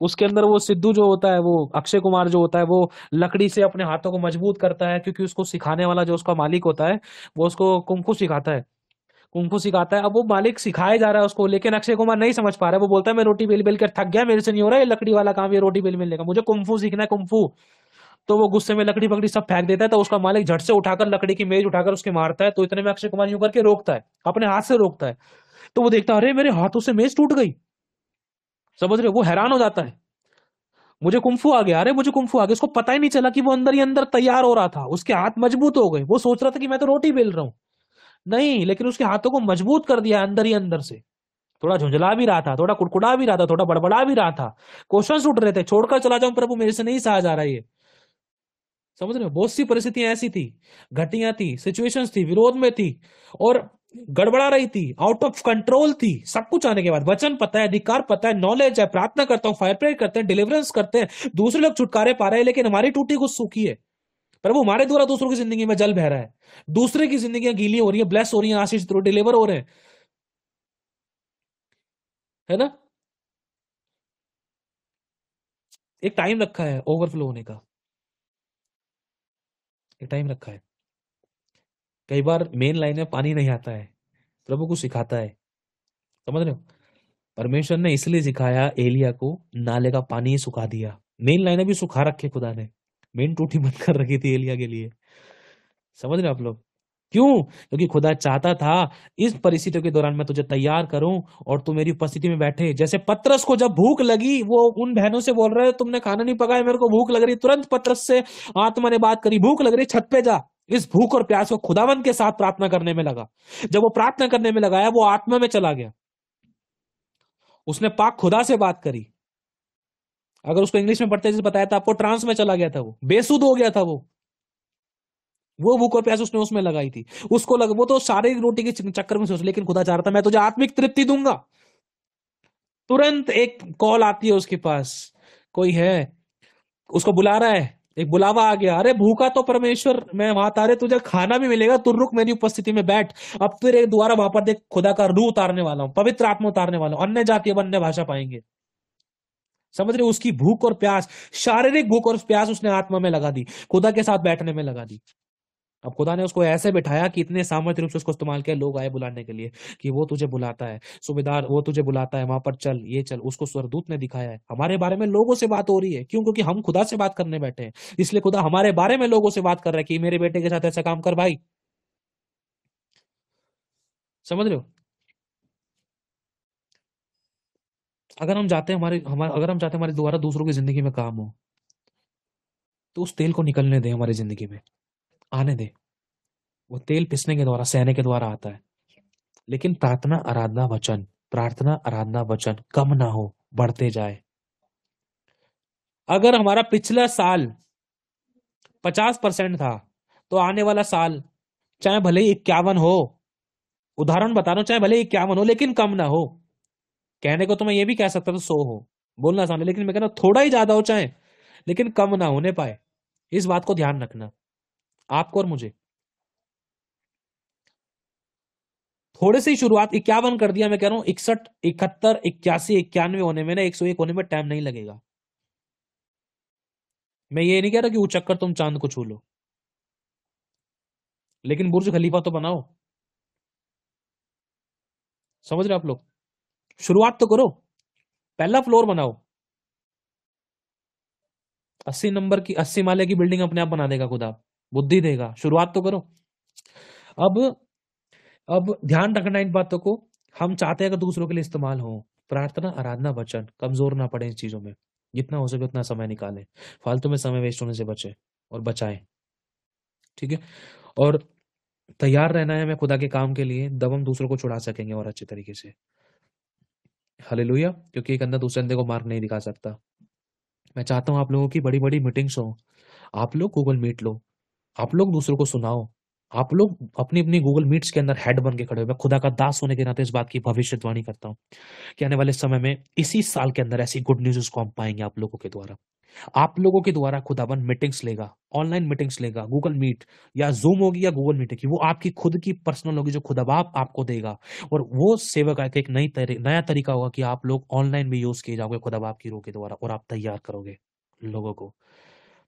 उसके अंदर वो सिद्धू जो होता है वो अक्षय कुमार जो होता है वो लकड़ी से अपने हाथों को मजबूत करता है क्योंकि उसको सिखाने वाला जो उसका मालिक होता है वो उसको कुंकू सिखाता है कुंकु सिखाता है अब वो मालिक सिखाया जा रहा है उसको लेकिन अक्षय कुमार नहीं समझ पा रहा है वो बोलता है मैं रोटी बेल बेल कर थक गया मेरे से नहीं हो रहा है लकड़ी वाला काम ये रोटी बेल बेलने का मुझे कुंफू सीखना है कुंफू तो वो गुस्से में लकड़ी पकड़ी सब फेंक देता है तो उसका मालिक झट से उठाकर लकड़ी की मेज उठाकर उसके मारता है तो इतने में अक्षय कुमार यूं करके रोकता है अपने हाथ से रोकता है तो वो देखता है अरे मेरे हाथों से मेज टूट गई समझ रहे हो वो हैरान हो जाता है मुझे कुंफू आ गया अरे मुझे कुंफू आ गया उसको पता ही नहीं चला कि वो अंदर ही अंदर तैयार हो रहा था उसके हाथ मजबूत हो गए वो सोच रहा था कि मैं तो रोटी बेल रहा हूँ नहीं लेकिन उसके हाथों को मजबूत कर दिया अंदर ही अंदर से थोड़ा झुंझला भी रहा था थोड़ा कुड़कुड़ा भी रहा था थोड़ा बड़बड़ा भी रहा था क्वेश्चन उठ रहे थे छोड़कर चला जाऊं प्रभु मेरे से नहीं सहा जा रहा है समझ रहे हो बहुत सी परिस्थितियां ऐसी थी घटिया थी सिचुएशंस थी विरोध में थी और गड़बड़ा रही थी आउट ऑफ कंट्रोल थी सब कुछ आने के बाद वचन पता है अधिकार पता है नॉलेज है प्रार्थना करता हूँ फायर प्रेयर करते हैं डिलीवरेंस करते हैं दूसरे लोग छुटकारे पा रहे हैं लेकिन हमारी टूटी कुछ सूखी है प्रभु हमारे द्वारा दूसरों की जिंदगी में जल बह रहा है दूसरे की जिंदगी गीली हो रही है ब्लेस हो रही है आशीष डिलीवर हो रहे हैं है ना एक टाइम रखा है ओवरफ्लो होने का एक टाइम रखा है कई बार मेन लाइन में पानी नहीं आता है प्रभु को सिखाता है समझ रहे हो परमेश्वर ने इसलिए सिखाया एलिया को नाले का पानी सुखा दिया मेन लाइने भी सुखा रखे खुदा ने मेन टूटी बंद कर रखी थी एलिया के लिए समझ रहे आप लोग क्यों क्योंकि खुदा चाहता था इस परिस्थितियों के दौरान मैं तुझे तैयार करूं और तू मेरी उपस्थिति में बैठे जैसे पत्रस को जब भूख लगी वो उन बहनों से बोल रहे तुमने खाना नहीं पकाया मेरे को भूख लग रही तुरंत पत्रस से आत्मा ने बात करी भूख लग रही छत पे जा इस भूख और प्यास को खुदावन के साथ प्रार्थना करने में लगा जब वो प्रार्थना करने में लगाया वो आत्मा में चला गया उसने पाक खुदा से बात करी अगर उसको इंग्लिश में पढ़ते जैसे बताया था आपको ट्रांस में चला गया था वो बेसुद हो गया था वो वो भूख और प्यास उसने उसमें लगाई थी उसको लग वो तो सारे रोटी के चक्कर में सोच लेकिन खुदा चाह रहा था मैं तुझे आत्मिक तृप्ति दूंगा तुरंत एक कॉल आती है उसके पास कोई है उसको बुला रहा है एक बुलावा आ गया अरे भूखा तो परमेश्वर मैं वहां तारे तुझे खाना भी मिलेगा तुर रुक मेरी उपस्थिति में बैठ अब फिर एक द्वारा वहां पर देख खुदा का रूह उतारने वाला हूं पवित्र आत्मा उतारने वाला हूं अन्य जाति अब अन्य भाषा पाएंगे समझ रहे उसकी भूख और प्यास शारीरिक भूख और प्यास उसने आत्मा में लगा दी खुदा के साथ बैठने में लगा दी अब खुदा ने उसको ऐसे बिठाया कि इतने सामर्थ्य रूप से उसको इस्तेमाल किया लोग आए बुलाने के लिए कि वो तुझे बुलाता है सुबेदार वो तुझे बुलाता है वहां पर चल ये चल उसको स्वरदूत ने दिखाया है हमारे बारे में लोगों से बात हो रही है क्यों क्योंकि हम खुदा से बात करने बैठे हैं इसलिए खुदा हमारे बारे में लोगों से बात कर रहे हैं कि मेरे बेटे के साथ ऐसा काम कर भाई समझ रहे हो अगर हम चाहते हैं हमारे हमारे अगर हम चाहते हैं हमारे द्वारा दूसरों की जिंदगी में काम हो तो उस तेल को निकलने दें हमारी जिंदगी में आने दे वो तेल पिसने के द्वारा सहने के द्वारा आता है लेकिन प्रार्थना आराधना वचन प्रार्थना आराधना वचन कम ना हो बढ़ते जाए अगर हमारा पिछला साल पचास परसेंट था तो आने वाला साल चाहे भले ही इक्यावन हो उदाहरण बता रहा हूं चाहे भले इक्यावन हो लेकिन कम ना हो कहने को तो मैं ये भी कह सकता था सो हो बोलना सामने लेकिन मैं कहना थोड़ा ही ज्यादा हो चाहे लेकिन कम ना होने पाए इस बात को ध्यान रखना आपको और मुझे थोड़े से ही शुरुआत इक्यावन कर दिया मैं कह रहा हूं इकसठ इकहत्तर इक्यासी इक्यानवे होने में ना एक सौ एक होने में टाइम नहीं लगेगा मैं ये नहीं कह रहा कि उचक्कर तुम चांद को छू लो लेकिन बुर्ज खलीफा तो बनाओ समझ रहे आप लोग शुरुआत तो करो पहला फ्लोर बनाओ अस्सी नंबर की अस्सी माले की बिल्डिंग अपने आप बना देगा खुद आप बुद्धि देगा शुरुआत तो करो अब अब ध्यान रखना इन बातों को हम चाहते हैं कि दूसरों के लिए इस्तेमाल हो प्रार्थना आराधना वचन कमजोर ना पड़े इन चीजों में जितना हो सके उतना समय निकालें फालतू में समय वेस्ट होने से बचे और बचाएं ठीक है और तैयार रहना है हमें खुदा के काम के लिए दब हम दूसरों को छुड़ा सकेंगे और अच्छे तरीके से हले क्योंकि एक अंदर दूसरे अंदे को मार्ग नहीं दिखा सकता मैं चाहता हूँ आप लोगों की बड़ी बड़ी मीटिंग्स हो आप लोग गूगल मीट लो आप लोग दूसरों को सुनाओ आप लोग अपनी अपनी गूगल मीट्स के अंदर हेड बन के खड़े हो मैं खुदा का दास होने के नाते इस बात की भविष्यवाणी करता हूँ कि आने वाले समय में इसी साल के अंदर ऐसी गुड न्यूज को हम पाएंगे आप लोगों के द्वारा आप लोगों के द्वारा खुदाबन मीटिंग्स लेगा ऑनलाइन मीटिंग्स लेगा गूगल मीट या जूम होगी या गूगल मीट होगी वो आपकी खुद की पर्सनल होगी जो खुदाबाप आपको देगा और वो सेवा का एक नई तरी, नया तरीका होगा कि आप लोग ऑनलाइन भी यूज किए जाओगे खुदाबाप की रो के द्वारा और आप तैयार करोगे लोगों को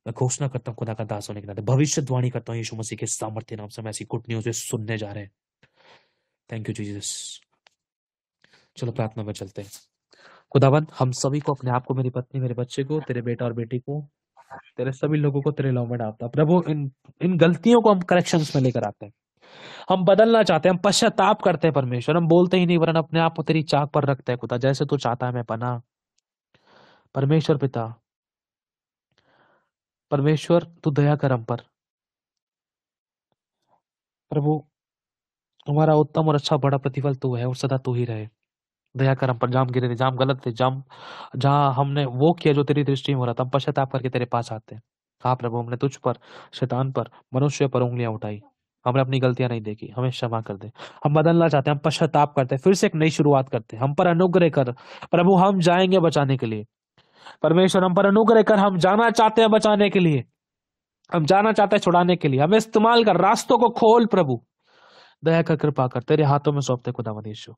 मैं घोषणा करता हूँ खुदा का दास होने के नाते भविष्यवाणी करता हूँ यीशु मसीह के सामर्थ्य नाम से मैं ऐसी गुड न्यूज सुनने जा रहे हैं थैंक यू जीजस चलो प्रार्थना में चलते हैं खुदावन हम सभी को अपने आप को मेरी पत्नी मेरे बच्चे को तेरे बेटा और बेटी को तेरे सभी लोगों को तेरे लव में डालता प्रभु इन इन गलतियों को हम करेक्शन में लेकर आते हैं हम बदलना चाहते हैं हम पश्चाताप करते हैं परमेश्वर हम बोलते ही नहीं वरन अपने आप को तेरी चाक पर रखते हैं खुदा जैसे तू चाहता है मैं बना परमेश्वर पिता परमेश्वर तू दया कर हम पर प्रभु हमारा उत्तम और अच्छा बड़ा प्रतिफल तू है और सदा तू ही रहे दया कर हम पर जाम गिरे थे जाम गलत थे जाम जहां हमने वो किया जो तेरी दृष्टि में हो रहा था हम पश्चाताप करके तेरे पास आते हैं कहा प्रभु हमने तुझ पर शैतान पर मनुष्य पर उंगलियां उठाई हमने अपनी गलतियां नहीं देखी हमें क्षमा कर दे हम बदलना चाहते हैं हम पश्चाताप करते हैं फिर से एक नई शुरुआत करते हैं हम पर अनुग्रह कर प्रभु हम जाएंगे बचाने के लिए परमेश्वर हम पर अनुग्रह कर हम जाना चाहते हैं बचाने के लिए हम जाना चाहते हैं छुड़ाने के लिए हमें इस्तेमाल कर रास्तों को खोल प्रभु दया कर कृपा कर तेरे हाथों में सौंपते खुदा मदेशो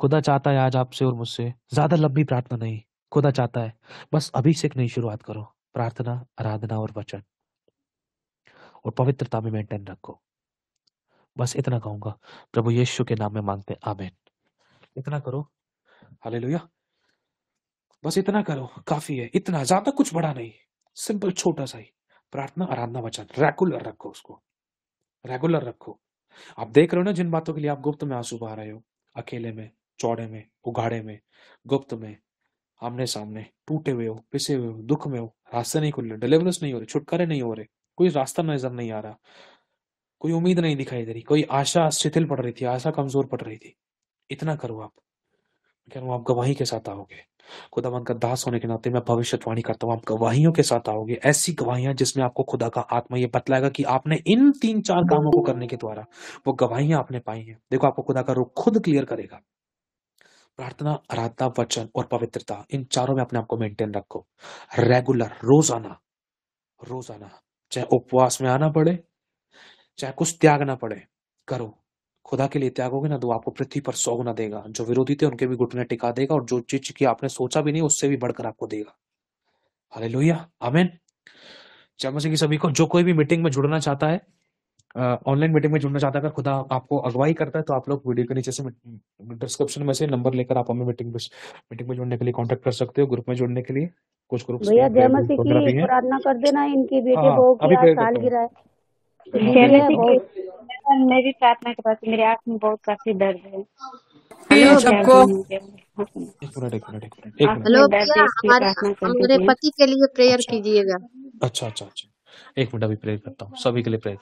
खुदा चाहता है आज आपसे और मुझसे ज्यादा लंबी प्रार्थना नहीं खुदा चाहता है बस अभी से एक नहीं शुरुआत करो प्रार्थना आराधना और वचन और पवित्रता में मेंटेन रखो बस इतना कहूंगा प्रभु यीशु के नाम में मांगते आमेन इतना करो हालेलुया बस इतना करो काफी है इतना ज्यादा कुछ बड़ा नहीं सिंपल छोटा सा ही प्रार्थना आराधना वचन रेगुलर रखो उसको रेगुलर रखो आप देख रहे हो ना जिन बातों के लिए आप गुप्त में आंसू बहा रहे हो अकेले में चौड़े में उघाड़े में गुप्त में आमने सामने टूटे हुए हो पिसे हुए हो दुख में हो रास्ते नहीं खुल रहे डिलीवरेंस नहीं हो रहे छुटकारे नहीं हो रहे कोई रास्ता नजर नहीं आ रहा कोई उम्मीद नहीं दिखाई दे रही कोई आशा शिथिल पड़ रही थी आशा कमजोर पड़ रही थी इतना करो आप कह रहा आप गवाही के साथ आओगे खुदावन का दास होने के नाते मैं भविष्यवाणी करता हूँ आप गवाहियों के साथ आओगे ऐसी गवाहियां जिसमें आपको खुदा का आत्मा यह बतलाएगा कि आपने इन तीन चार कामों को करने के द्वारा वो गवाहियां आपने पाई हैं देखो आपको खुदा का रुख खुद क्लियर करेगा प्रार्थना आराधना वचन और पवित्रता इन चारों में अपने आप को मेंटेन रखो रेगुलर रोजाना रोजाना चाहे उपवास में आना पड़े चाहे कुछ त्यागना पड़े करो खुदा के लिए त्यागोगे ना तो आपको पृथ्वी पर सौ गुना देगा जो विरोधी थे उनके भी घुटने टिका देगा और जो चीज की आपने सोचा भी नहीं उससे भी बढ़कर आपको देगा हरे लोहिया आमेन मसीह की सभी को जो कोई भी मीटिंग में जुड़ना चाहता है ऑनलाइन मीटिंग में जुड़ना चाहता है अगर खुदा आपको अगवाई करता है तो आप लोग वीडियो के नीचे से डिस्क्रिप्शन में से नंबर लेकर आप हमें मीटिंग मीटिंग में जुड़ने के लिए कांटेक्ट कर सकते हो ग्रुप में जुड़ने के लिए कुछ ग्रुप भैया जय मसीह की प्रार्थना कर देना इनके बेटे को हाँ, हाँ, अभी साल गिरा है मेरी प्रार्थना के पास मेरी आंख में बहुत काफी दर्द है हेलो हमारे पति के लिए प्रेयर अच्छा। कीजिएगा अच्छा अच्छा अच्छा एक मिनट अभी प्रेयर करता हूँ सभी के लिए प्रेयर